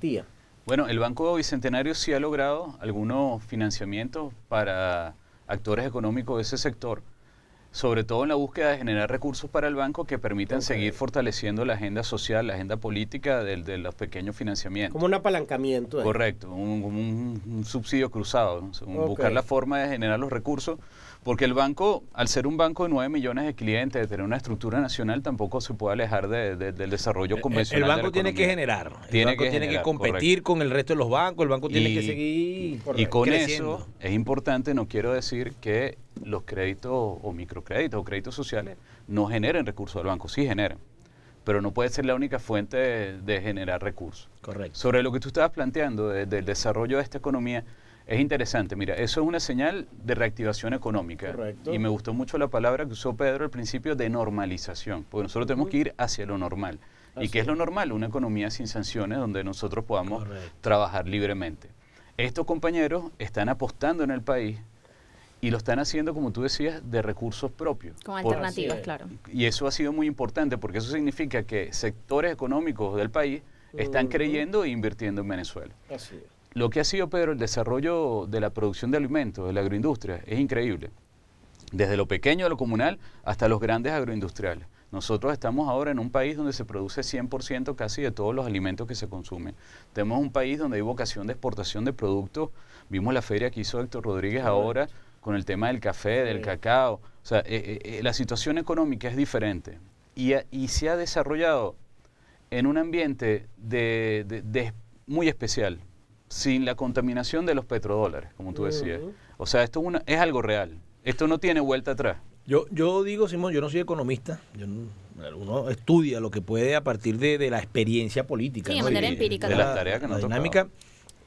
Speaker 5: Bueno, el Banco Bicentenario sí ha logrado algunos financiamientos para actores económicos de ese sector, sobre todo en la búsqueda de generar recursos para el banco que permitan seguir fortaleciendo la agenda social, la agenda política de, los pequeños financiamientos.
Speaker 3: Como un apalancamiento. Correcto,
Speaker 5: un, subsidio cruzado, buscar la forma de generar los recursos porque el banco, al ser un banco de 9 millones de clientes, de tener una estructura nacional, tampoco se puede alejar del desarrollo convencional. El, banco tiene que generar. tiene que tiene que competir con el resto de
Speaker 4: los bancos. El banco tiene que seguir Y con eso
Speaker 5: es importante, no quiero decir que los créditos o microcréditos o créditos sociales no generen recursos al banco, sí generan pero no puede ser la única fuente de, generar recursos. Correcto. Sobre lo que tú estabas planteando, del desarrollo de esta economía, es interesante, mira, eso es una señal de reactivación económica. Y me gustó mucho la palabra que usó Pedro al principio de normalización, porque nosotros tenemos que ir hacia lo normal. ¿Y qué es lo normal? Una economía sin sanciones donde nosotros podamos trabajar libremente. Estos compañeros están apostando en el país y lo están haciendo, como tú decías, de recursos propios. Con alternativas, claro. Y eso ha sido muy importante porque eso significa que sectores económicos del país están creyendo e invirtiendo en Venezuela. Así es lo que ha sido, Pedro, el desarrollo de la producción de alimentos, de la agroindustria, es increíble. Desde lo pequeño a lo comunal hasta los grandes agroindustriales. Nosotros estamos ahora en un país donde se produce 100% casi de todos los alimentos que se consumen. Tenemos un país donde hay vocación de exportación de productos. Vimos la feria que hizo Héctor Rodríguez ahora con el tema del café, del cacao. O sea, eh, eh, eh, la situación económica es diferente y, se ha desarrollado en un ambiente muy especial sin la contaminación de los petrodólares, como tú decías. O sea, esto es, una, es algo real. Esto no tiene vuelta atrás.
Speaker 4: Yo, yo digo, Simón, yo no soy economista. Yo uno estudia lo que puede a partir de, la experiencia política. de manera empírica. De, que nos la dinámica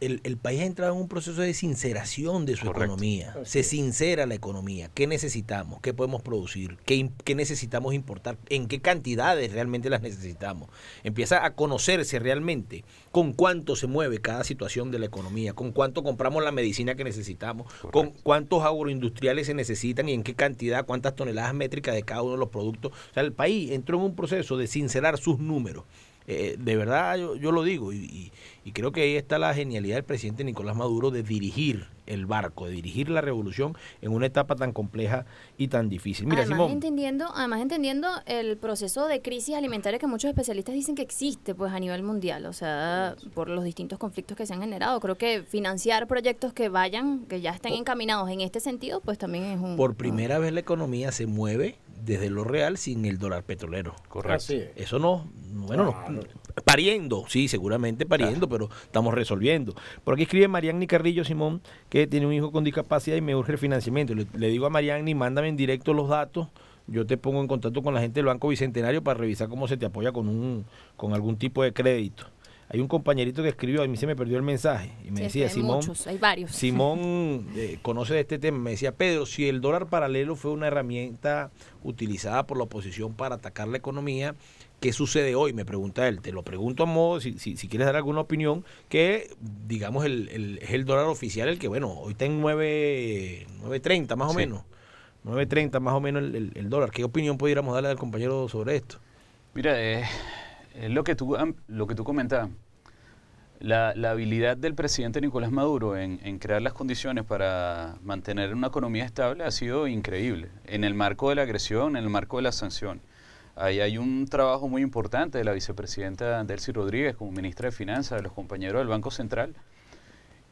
Speaker 4: el, país ha entrado en un proceso de sinceración de su economía. Se sincera la economía. ¿Qué necesitamos? ¿Qué podemos producir? ¿Qué, necesitamos importar? ¿En qué cantidades realmente las necesitamos? Empieza a conocerse realmente con cuánto se mueve cada situación de la economía, con cuánto compramos la medicina que necesitamos, con cuántos agroindustriales se necesitan y en qué cantidad, cuántas toneladas métricas de cada uno de los productos. O sea, el país entró en un proceso de sincerar sus números. Eh, de verdad yo, yo, lo digo y, y, y creo que ahí está la genialidad del presidente Nicolás Maduro de dirigir el barco, de dirigir la revolución en una etapa tan compleja y tan difícil. además,
Speaker 2: entendiendo, además entendiendo el proceso de crisis alimentaria que muchos especialistas dicen que existe pues a nivel mundial, o sea, por los distintos conflictos que se han generado. Creo que financiar proyectos que vayan, que ya estén encaminados en este sentido, pues también es un... Por
Speaker 4: primera vez la economía se mueve desde lo real sin el dólar petrolero. Correcto. Eso no, bueno, no, Pariendo, sí, seguramente pariendo, pero estamos resolviendo. Por aquí escribe Marianne Carrillo Simón, que tiene un hijo con discapacidad y me urge el financiamiento. Le, digo a Marianni, mándame en directo los datos yo te pongo en contacto con la gente del Banco Bicentenario para revisar cómo se te apoya con un con algún tipo de crédito. Hay un compañerito que escribió, a mí se me perdió el mensaje y me decía, Simón,
Speaker 2: hay varios. Simón
Speaker 4: eh, conoce de este tema, me decía, Pedro, si el dólar paralelo fue una herramienta utilizada por la oposición para atacar la economía, ¿Qué sucede hoy? Me pregunta él. Te lo pregunto a modo, si, si, quieres dar alguna opinión, que digamos el, el, es el dólar oficial el que, bueno, hoy está en 9.30 más o menos. 9.30 más o menos el, dólar. ¿Qué opinión pudiéramos darle al compañero sobre esto?
Speaker 5: Mira, eh, es lo, que tú, lo que tú comentabas, la, habilidad del presidente Nicolás Maduro en, en, crear las condiciones para mantener una economía estable ha sido increíble, en el marco de la agresión, en el marco de las sanciones. Ahí hay un trabajo muy importante de la vicepresidenta Delcy Rodríguez como ministra de Finanzas, de los compañeros del Banco Central,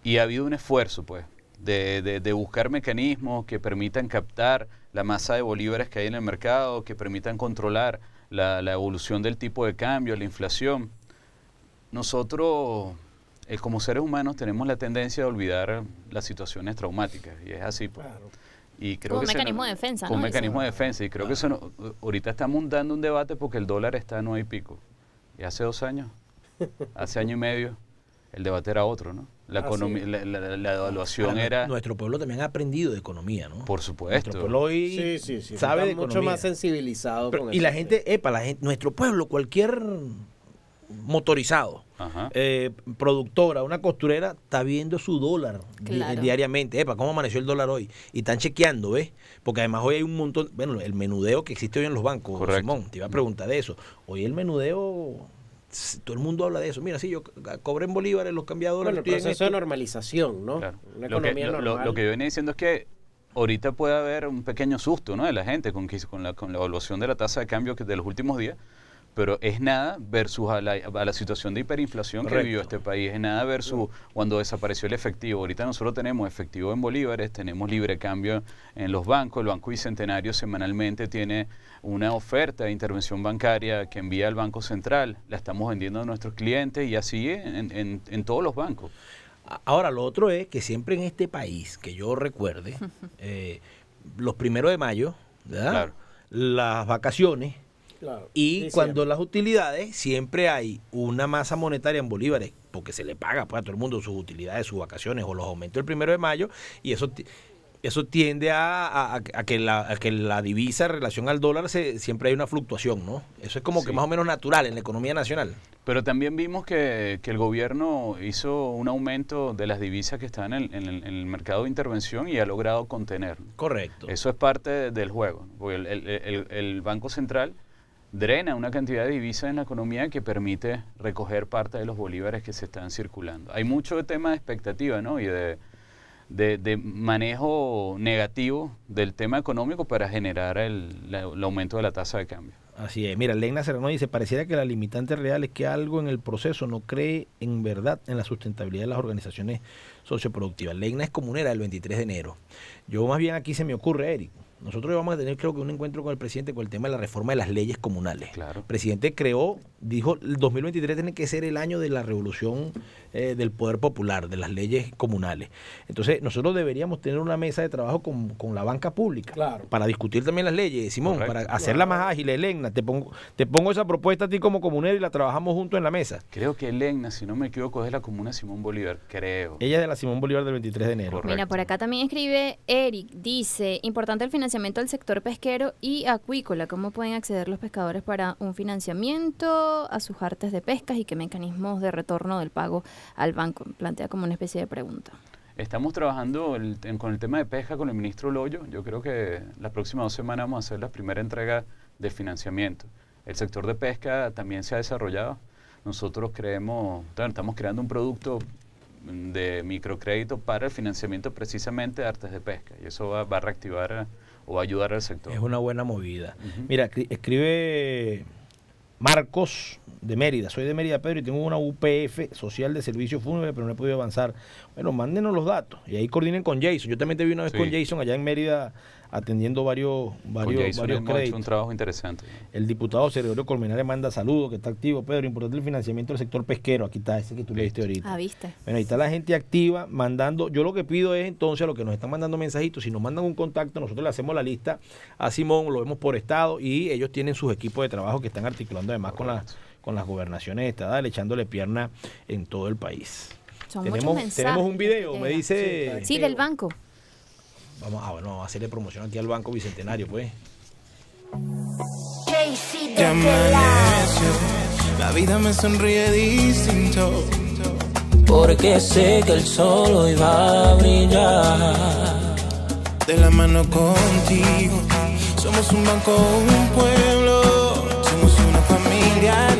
Speaker 5: y ha habido un esfuerzo, pues, de, de, buscar mecanismos que permitan captar la masa de bolívares que hay en el mercado, que permitan controlar la, la evolución del tipo de cambio, la inflación. Nosotros, eh, como seres humanos, tenemos la tendencia de olvidar las situaciones traumáticas, y es así. Pues. Claro. Y un mecanismo de defensa. Un mecanismo de defensa. Y creo que eso ahorita estamos dando un debate porque el dólar está a 9 y pico. Y hace dos años, hace año y medio, el debate era otro, ¿no? La, ah, la, evaluación era...
Speaker 4: Nuestro pueblo también ha aprendido de economía,
Speaker 5: ¿no? Por supuesto. Nuestro pueblo hoy sí, sabe mucho más
Speaker 4: sensibilizado. y la
Speaker 5: gente, epa, la
Speaker 4: gente, nuestro pueblo, cualquier motorizado, eh, productora, una costurera, está viendo su dólar eh, diariamente. ¿cómo amaneció el dólar hoy? Y están chequeando, ¿ves? Porque además hoy hay un montón, bueno, el menudeo que existe hoy en los bancos, Simón, te iba a mm. preguntar de eso. Hoy el menudeo todo el mundo habla de eso. Mira, sí, yo cobro en bolívares, los
Speaker 3: cambiadores... Bueno, de normalización, ¿no? Una lo economía que, normal. Lo, que
Speaker 5: yo venía diciendo es que ahorita puede haber un pequeño susto, ¿no? De la gente con, la, con la evaluación de la tasa de cambio que de los últimos días, pero es nada versus a la, situación de hiperinflación que vivió este país, es nada versus cuando desapareció el efectivo. Ahorita nosotros tenemos efectivo en bolívares, tenemos libre cambio en los bancos, el Banco Bicentenario semanalmente tiene una oferta de intervención bancaria que envía al Banco Central, la estamos vendiendo a nuestros clientes y así en, todos los bancos. Ahora, lo otro es que siempre en este país, que yo recuerde,
Speaker 4: eh, los primeros de mayo, las vacaciones, y cuando las utilidades, siempre hay una masa monetaria en bolívares, porque se le paga pues, a todo el mundo sus utilidades, sus vacaciones o los aumentos el primero de mayo, y eso eso tiende a, que la, divisa en relación al dólar se, siempre hay una fluctuación, ¿no?
Speaker 5: Eso es como que más o menos natural en la economía nacional. Pero también vimos que, el gobierno hizo un aumento de las divisas que están en, el mercado de intervención y ha logrado contener. Correcto. Eso es parte del juego, porque el Banco Central drena una cantidad de divisas en la economía que permite recoger parte de los bolívares que se están circulando. Hay mucho tema de expectativa ¿no? y de, manejo negativo del tema económico para generar el, aumento de la tasa de cambio. Así es. Mira,
Speaker 4: Legna Serrano dice, pareciera que la limitante real es que algo en el proceso no cree en verdad en la sustentabilidad de las organizaciones socioproductivas. Legna es comunera el 23 de enero. Yo más bien aquí se me ocurre, Eric, nosotros vamos a tener, creo que, un encuentro con el presidente con el tema de la reforma de las leyes comunales. El presidente creó dijo el 2023 tiene que ser el año de la revolución eh, del poder popular, de las leyes comunales. Entonces, nosotros deberíamos tener una mesa de trabajo con, la banca pública para discutir también las leyes, Simón, para hacerla más ágil. Elena, te pongo, te pongo esa propuesta a ti como comunera y la trabajamos juntos en la mesa. Creo que Elena, si no me equivoco, es la comuna
Speaker 5: Simón Bolívar, creo.
Speaker 4: Ella es de la Simón Bolívar del 23 de enero. Mira,
Speaker 2: por acá también escribe Eric, dice, importante el financiamiento del sector pesquero y acuícola. ¿Cómo pueden acceder los pescadores para un financiamiento? a sus artes de pesca y qué mecanismos de retorno del pago al banco. Plantea como una especie de pregunta.
Speaker 5: Estamos trabajando con el tema de pesca con el ministro Loyo. Yo creo que las próximas dos semanas vamos a hacer la primera entrega de financiamiento. El sector de pesca también se ha desarrollado. Nosotros creemos, estamos creando un producto de microcrédito para el financiamiento precisamente de artes de pesca. Y eso va, a reactivar o va a ayudar al sector.
Speaker 4: Es una buena movida. Mira, escribe Marcos de Mérida. Soy de Mérida, Pedro, y tengo una UPF social de servicio fúnebre, pero no he podido avanzar. Bueno, mándenos los datos y ahí coordinen con Jason. Yo también te vi una vez con Jason allá en Mérida atendiendo varios, varios, varios créditos. un
Speaker 5: trabajo interesante. El diputado Sergio
Speaker 4: Colmenares manda saludos, que está activo. Pedro, importante el financiamiento del sector pesquero. Aquí está ese que tú le diste ahorita. Ah, viste. Bueno, ahí está la gente activa mandando. Yo lo que pido es entonces a los que nos están mandando mensajitos, si nos mandan un contacto, nosotros le hacemos la lista a Simón, lo vemos por estado y ellos tienen sus equipos de trabajo que están articulando además con las con las gobernaciones estadales, echándole pierna en todo el país.
Speaker 2: tenemos, tenemos un video, me dice... sí del banco.
Speaker 4: Ah, vamos, a hacerle promoción aquí al Banco Bicentenario, pues.
Speaker 6: la vida me sonríe distinto. Porque sé que el sol hoy va a brillar. De la mano contigo, somos un banco, un pueblo, somos una familia.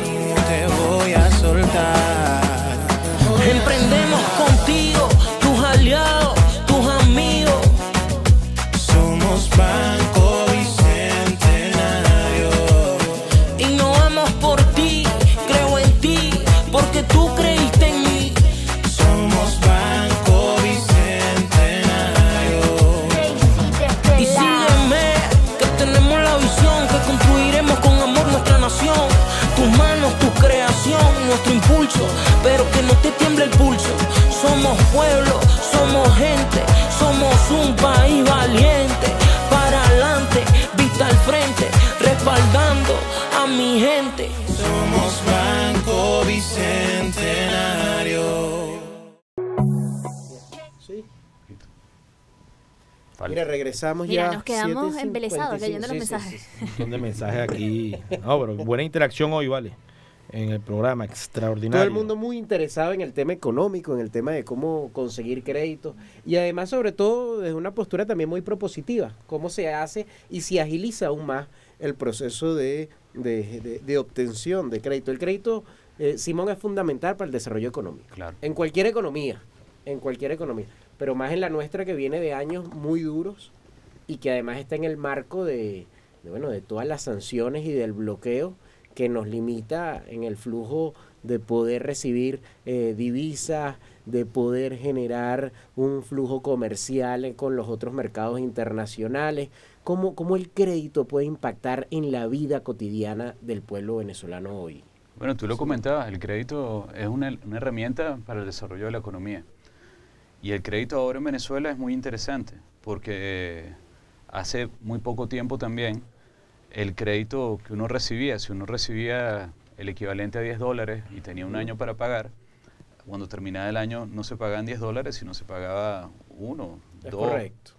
Speaker 6: te tiembla el pulso. Somos pueblo, somos gente, somos un país valiente. Para adelante, vista al frente, respaldando a mi gente. Somos Franco Bicentenario. ¿Sí? Mira, regresamos
Speaker 3: Mira, ya.
Speaker 2: Nos quedamos embelesados leyendo los
Speaker 4: mensajes. aquí. No, pero buena interacción hoy, vale en el programa, extraordinario. Todo el mundo
Speaker 3: muy interesado en el tema económico, en el tema de cómo conseguir crédito. y además sobre todo desde una postura también muy propositiva, cómo se hace y si agiliza aún más el proceso de, obtención de crédito. El crédito, eh, Simón, es fundamental para el desarrollo económico. Claro. En cualquier economía, en cualquier economía, pero más en la nuestra que viene de años muy duros y que además está en el marco de, de bueno, de todas las sanciones y del bloqueo que nos limita en el flujo de poder recibir eh, divisas, de poder generar un flujo comercial con los otros mercados internacionales, ¿Cómo, cómo el crédito puede impactar en la vida cotidiana del pueblo venezolano hoy.
Speaker 5: Bueno, tú lo comentabas, el crédito es una, una herramienta para el desarrollo de la economía. Y el crédito ahora en Venezuela es muy interesante, porque eh, hace muy poco tiempo también el crédito que uno recibía, si uno recibía el equivalente a 10 dólares y tenía un año para pagar, cuando terminaba el año no se pagaban 10 dólares, sino se pagaba 1, 2,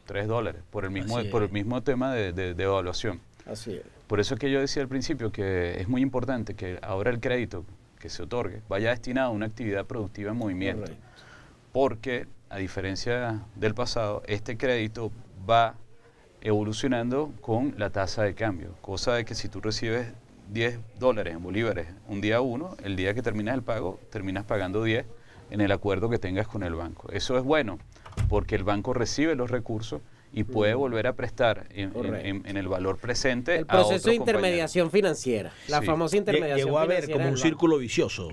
Speaker 5: 3 dólares por el mismo, por el mismo tema de, evaluación. Así Por eso es que yo decía al principio que es muy importante que ahora el crédito que se otorgue vaya destinado a una actividad productiva en movimiento. Porque, a diferencia del pasado, este crédito va evolucionando con la tasa de cambio, cosa de que si tú recibes 10 dólares en bolívares un día uno, el día que terminas el pago, terminas pagando 10 en el acuerdo que tengas con el banco. Eso es bueno, porque el banco recibe los recursos y puede volver a prestar en, el valor presente. El proceso de intermediación
Speaker 3: financiera, la famosa intermediación Llegó a haber como un
Speaker 4: círculo
Speaker 5: vicioso.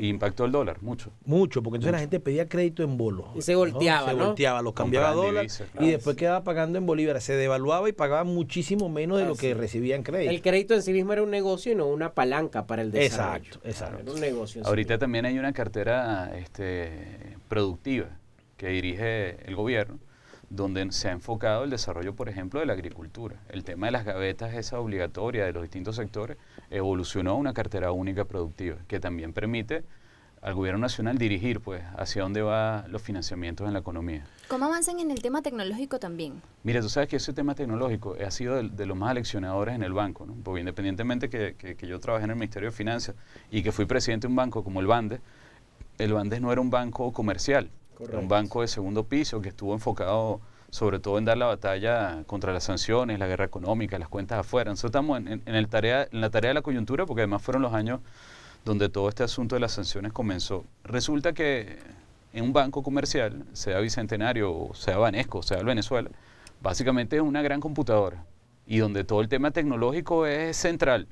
Speaker 5: Y impactó el dólar, mucho.
Speaker 3: Mucho, porque entonces la gente
Speaker 4: pedía crédito en bolo Y se volteaba, Se volteaba, los cambiaba y después quedaba pagando en bolívares.
Speaker 3: Se devaluaba y pagaba muchísimo menos de lo que recibían crédito. El crédito en sí mismo era un negocio y no una palanca para el desarrollo. Exacto, exacto. negocio. Ahorita
Speaker 5: también hay una cartera este, productiva que dirige el gobierno donde se ha enfocado el desarrollo, por ejemplo, de la agricultura. El tema de las gavetas, esa obligatoria de los distintos sectores, evolucionó a una cartera única productiva, que también permite al gobierno nacional dirigir pues hacia dónde van los financiamientos en la economía.
Speaker 2: ¿Cómo avanzan en el tema tecnológico también?
Speaker 5: Mira, tú sabes que ese tema tecnológico ha sido de, los más aleccionadores en el banco, porque independientemente que, que, yo trabajé en el Ministerio de Finanzas y que fui presidente de un banco como el BANDE, el BANDES no era un banco comercial, un banco de segundo piso que estuvo enfocado sobre todo en dar la batalla contra las sanciones, la guerra económica, las cuentas afuera. Nosotros estamos en, en la tarea de la coyuntura porque además fueron los años donde todo este asunto de las sanciones comenzó. Resulta que en un banco comercial, sea Bicentenario, sea Banesco, sea el Venezuela, básicamente es una gran computadora y donde todo el tema tecnológico es central.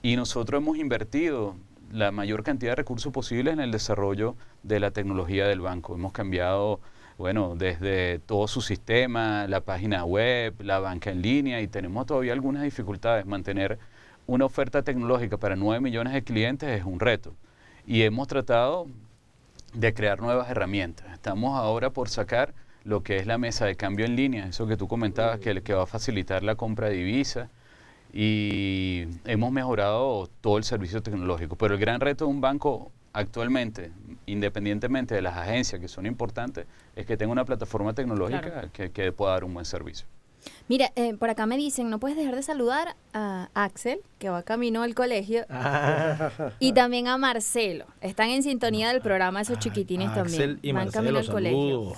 Speaker 5: Y nosotros hemos invertido la mayor cantidad de recursos posibles en el desarrollo de la tecnología del banco. Hemos cambiado, bueno, desde todo su sistema, la página web, la banca en línea y tenemos todavía algunas dificultades. Mantener una oferta tecnológica para 9 millones de clientes es un reto y hemos tratado de crear nuevas herramientas. Estamos ahora por sacar lo que es la mesa de cambio en línea, eso que tú comentabas, que, que va a facilitar la compra de divisas y hemos mejorado todo el servicio tecnológico. Pero el gran reto de un banco actualmente, independientemente de las agencias que son importantes, es que tenga una plataforma tecnológica que, que, pueda dar un buen servicio.
Speaker 2: Mira, eh, por acá me dicen, no puedes dejar de saludar a Axel, que va camino al colegio, ah. y también a Marcelo. Están en sintonía del programa esos ah, chiquitines también. y Marcelo, camino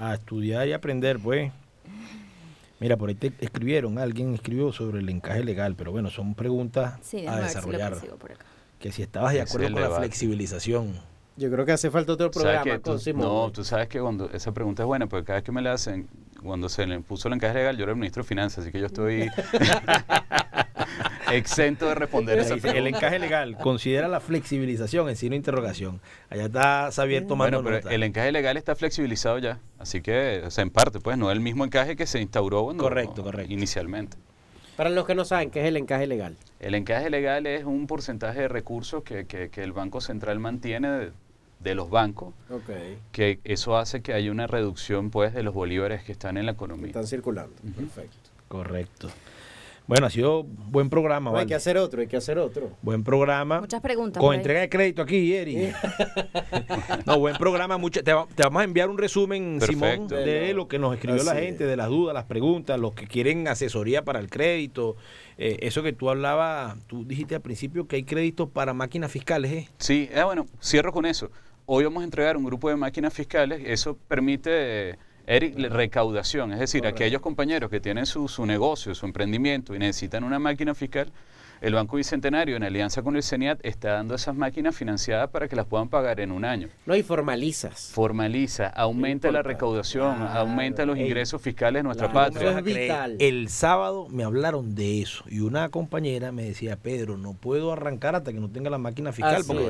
Speaker 4: A estudiar y aprender, pues. Mira, por ahí te escribieron, alguien escribió sobre el encaje legal, pero bueno, son preguntas a desarrollar. Que si estabas de acuerdo con la
Speaker 5: flexibilización.
Speaker 3: Yo creo que hace falta otro programa. no,
Speaker 5: tú sabes que cuando esa pregunta es buena, porque cada vez que me la hacen, cuando se le puso el encaje legal, yo era el ministro de Finanzas, así que yo estoy... exento de responder esa pregunta. El encaje legal considera la
Speaker 4: flexibilización en sí no
Speaker 5: interrogación. Allá está abierto mm. el encaje legal está flexibilizado ya, así que, o sea, en parte, pues, no es el mismo encaje que se instauró bueno, correcto, correcto. inicialmente.
Speaker 3: Para los que no saben, ¿qué es el encaje legal?
Speaker 5: El encaje legal es un porcentaje de recursos que, que, el Banco Central mantiene de, los bancos, que eso hace que haya una reducción pues de los bolívares que están en la economía. Están circulando, perfecto. Correcto. Bueno, ha sido buen programa.
Speaker 4: hay que
Speaker 3: hacer otro, hay que hacer otro.
Speaker 4: Buen programa. Muchas
Speaker 2: preguntas. Con entrega de
Speaker 4: crédito aquí, Yeri. no, buen programa. te, vamos a enviar un resumen, Simón, de lo que nos escribió la gente, de las dudas, las preguntas, los que quieren asesoría para el crédito. Eh, eso que tú hablabas, tú dijiste al principio que hay créditos para máquinas fiscales. ¿eh?
Speaker 5: Sí, eh, bueno, cierro con eso. Hoy vamos a entregar un grupo de máquinas fiscales. Eso permite Eric, recaudación, es decir, aquellos compañeros que tienen su, su negocio, su emprendimiento y necesitan una máquina fiscal, el Banco Bicentenario, en alianza con el CENIAT, está dando esas máquinas financiadas para que las puedan pagar en un año. No, y formalizas. Formaliza, aumenta la recaudación, aumenta los ingresos fiscales de nuestra patria. El
Speaker 4: sábado me hablaron de eso y una compañera me decía, Pedro, no puedo arrancar hasta que no tenga la máquina fiscal porque,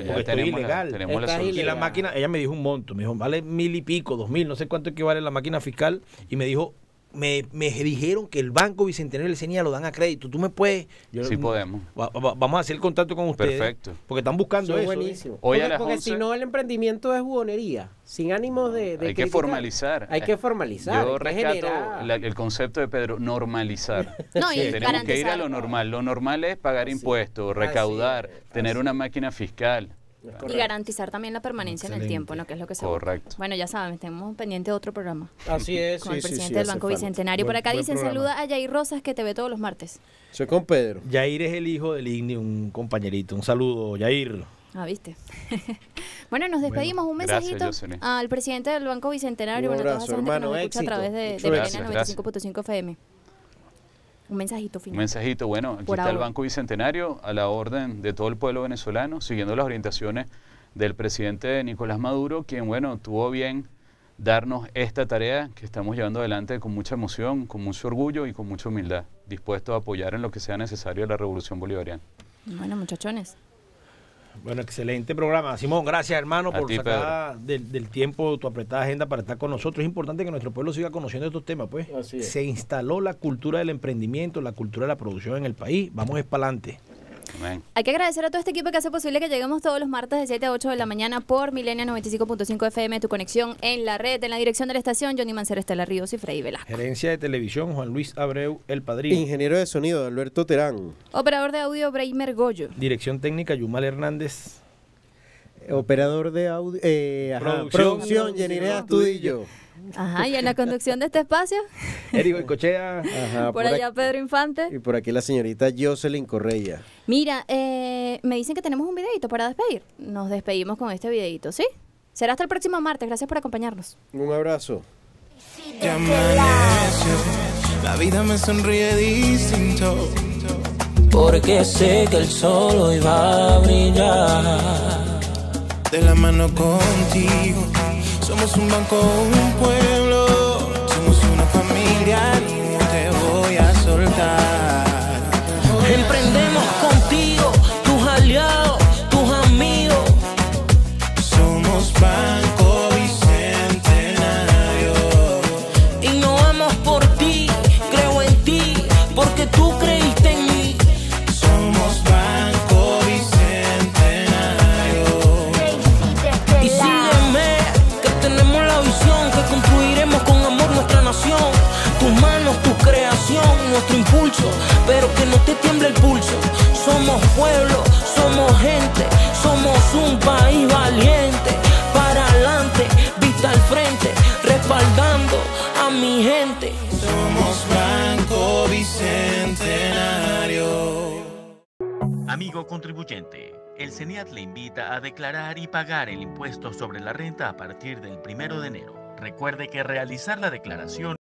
Speaker 4: ilegal. La, y la máquina, ella me dijo un monto, me dijo, vale mil y pico, dos mil, no sé cuánto vale la máquina fiscal y me dijo me, me, dijeron que el Banco Bicentenario de CENIA lo dan a crédito. ¿Tú me puedes? sí, podemos. vamos a hacer el
Speaker 5: contacto con ustedes. Perfecto. Porque están buscando eso. ¿eh? porque, si no,
Speaker 3: el emprendimiento es buonería Sin ánimos de. hay que formalizar.
Speaker 5: Hay que formalizar. Yo rescato el concepto de Pedro, normalizar. no, y Tenemos que ir a lo normal. Lo normal es pagar impuestos, recaudar, tener una máquina fiscal.
Speaker 2: Y garantizar también la permanencia en el tiempo, ¿no? Que es lo que se Correcto. Bueno, ya saben, tenemos pendiente otro programa.
Speaker 5: Así es.
Speaker 4: Con el presidente del Banco Bicentenario. Por acá dicen saluda
Speaker 2: a Yair Rosas que te ve todos los martes.
Speaker 4: Soy con Pedro. Yair es el hijo del Igni, un compañerito. Un saludo, Yair
Speaker 2: Ah, viste. bueno, nos despedimos. un mensajito al presidente del Banco Bicentenario. Un bueno, todos hermano, nos escucha a través de, de 95.5 FM. Un mensajito final. Un
Speaker 5: mensajito, bueno, aquí está el Banco Bicentenario a la orden de todo el pueblo venezolano, siguiendo las orientaciones del presidente Nicolás Maduro, quien, bueno, tuvo bien darnos esta tarea que estamos llevando adelante con mucha emoción, con mucho orgullo y con mucha humildad, dispuesto a apoyar en lo que sea necesario la revolución bolivariana.
Speaker 2: Bueno,
Speaker 4: muchachones. Bueno, excelente programa. Simón, gracias hermano por sacar del, tiempo tu apretada agenda para estar con nosotros. Es importante que nuestro pueblo siga conociendo estos temas, pues. Se instaló la cultura del emprendimiento, la cultura de la producción en el país. Vamos es para adelante.
Speaker 2: Hay que agradecer a todo este equipo que hace posible que lleguemos todos los martes de 7 a 8 de la mañana por Milenio 95.5 FM, tu conexión en la red, en la dirección de la estación, Johnny Mancera, Estela Ríos y Freddy Velasco.
Speaker 4: Gerencia de televisión, Juan
Speaker 3: Luis Abreu, El Padrino. Ingeniero de sonido, Alberto Terán.
Speaker 2: Operador de audio, Braymer Goyo.
Speaker 3: Dirección técnica, Yumal Hernández. Operador de audio. Eh, producción, y yo
Speaker 2: Ajá, y en la conducción de este espacio.
Speaker 3: y Cochea. por, allá
Speaker 2: Pedro Infante. Y
Speaker 3: por aquí la señorita Jocelyn Correa
Speaker 2: Mira, eh, me dicen que tenemos un videito para despedir. Nos despedimos con este videito, ¿sí? Será hasta el próximo martes. Gracias por acompañarnos.
Speaker 3: Un abrazo. la
Speaker 6: vida me sonríe distinto. Porque sé que el sol hoy va a brillar la mano contigo. Somos un banco, un pueblo, somos una familia, no te voy a soltar. Emprendemos nuestro impulso, pero que no te tiemble el pulso. Somos pueblo, somos gente, somos un país valiente. Para adelante, vista al frente, respaldando a mi gente. Somos Franco Bicentenario. Amigo
Speaker 4: contribuyente, el CENIAT le invita a declarar y pagar el impuesto sobre la renta a partir del primero de enero. Recuerde que realizar la declaración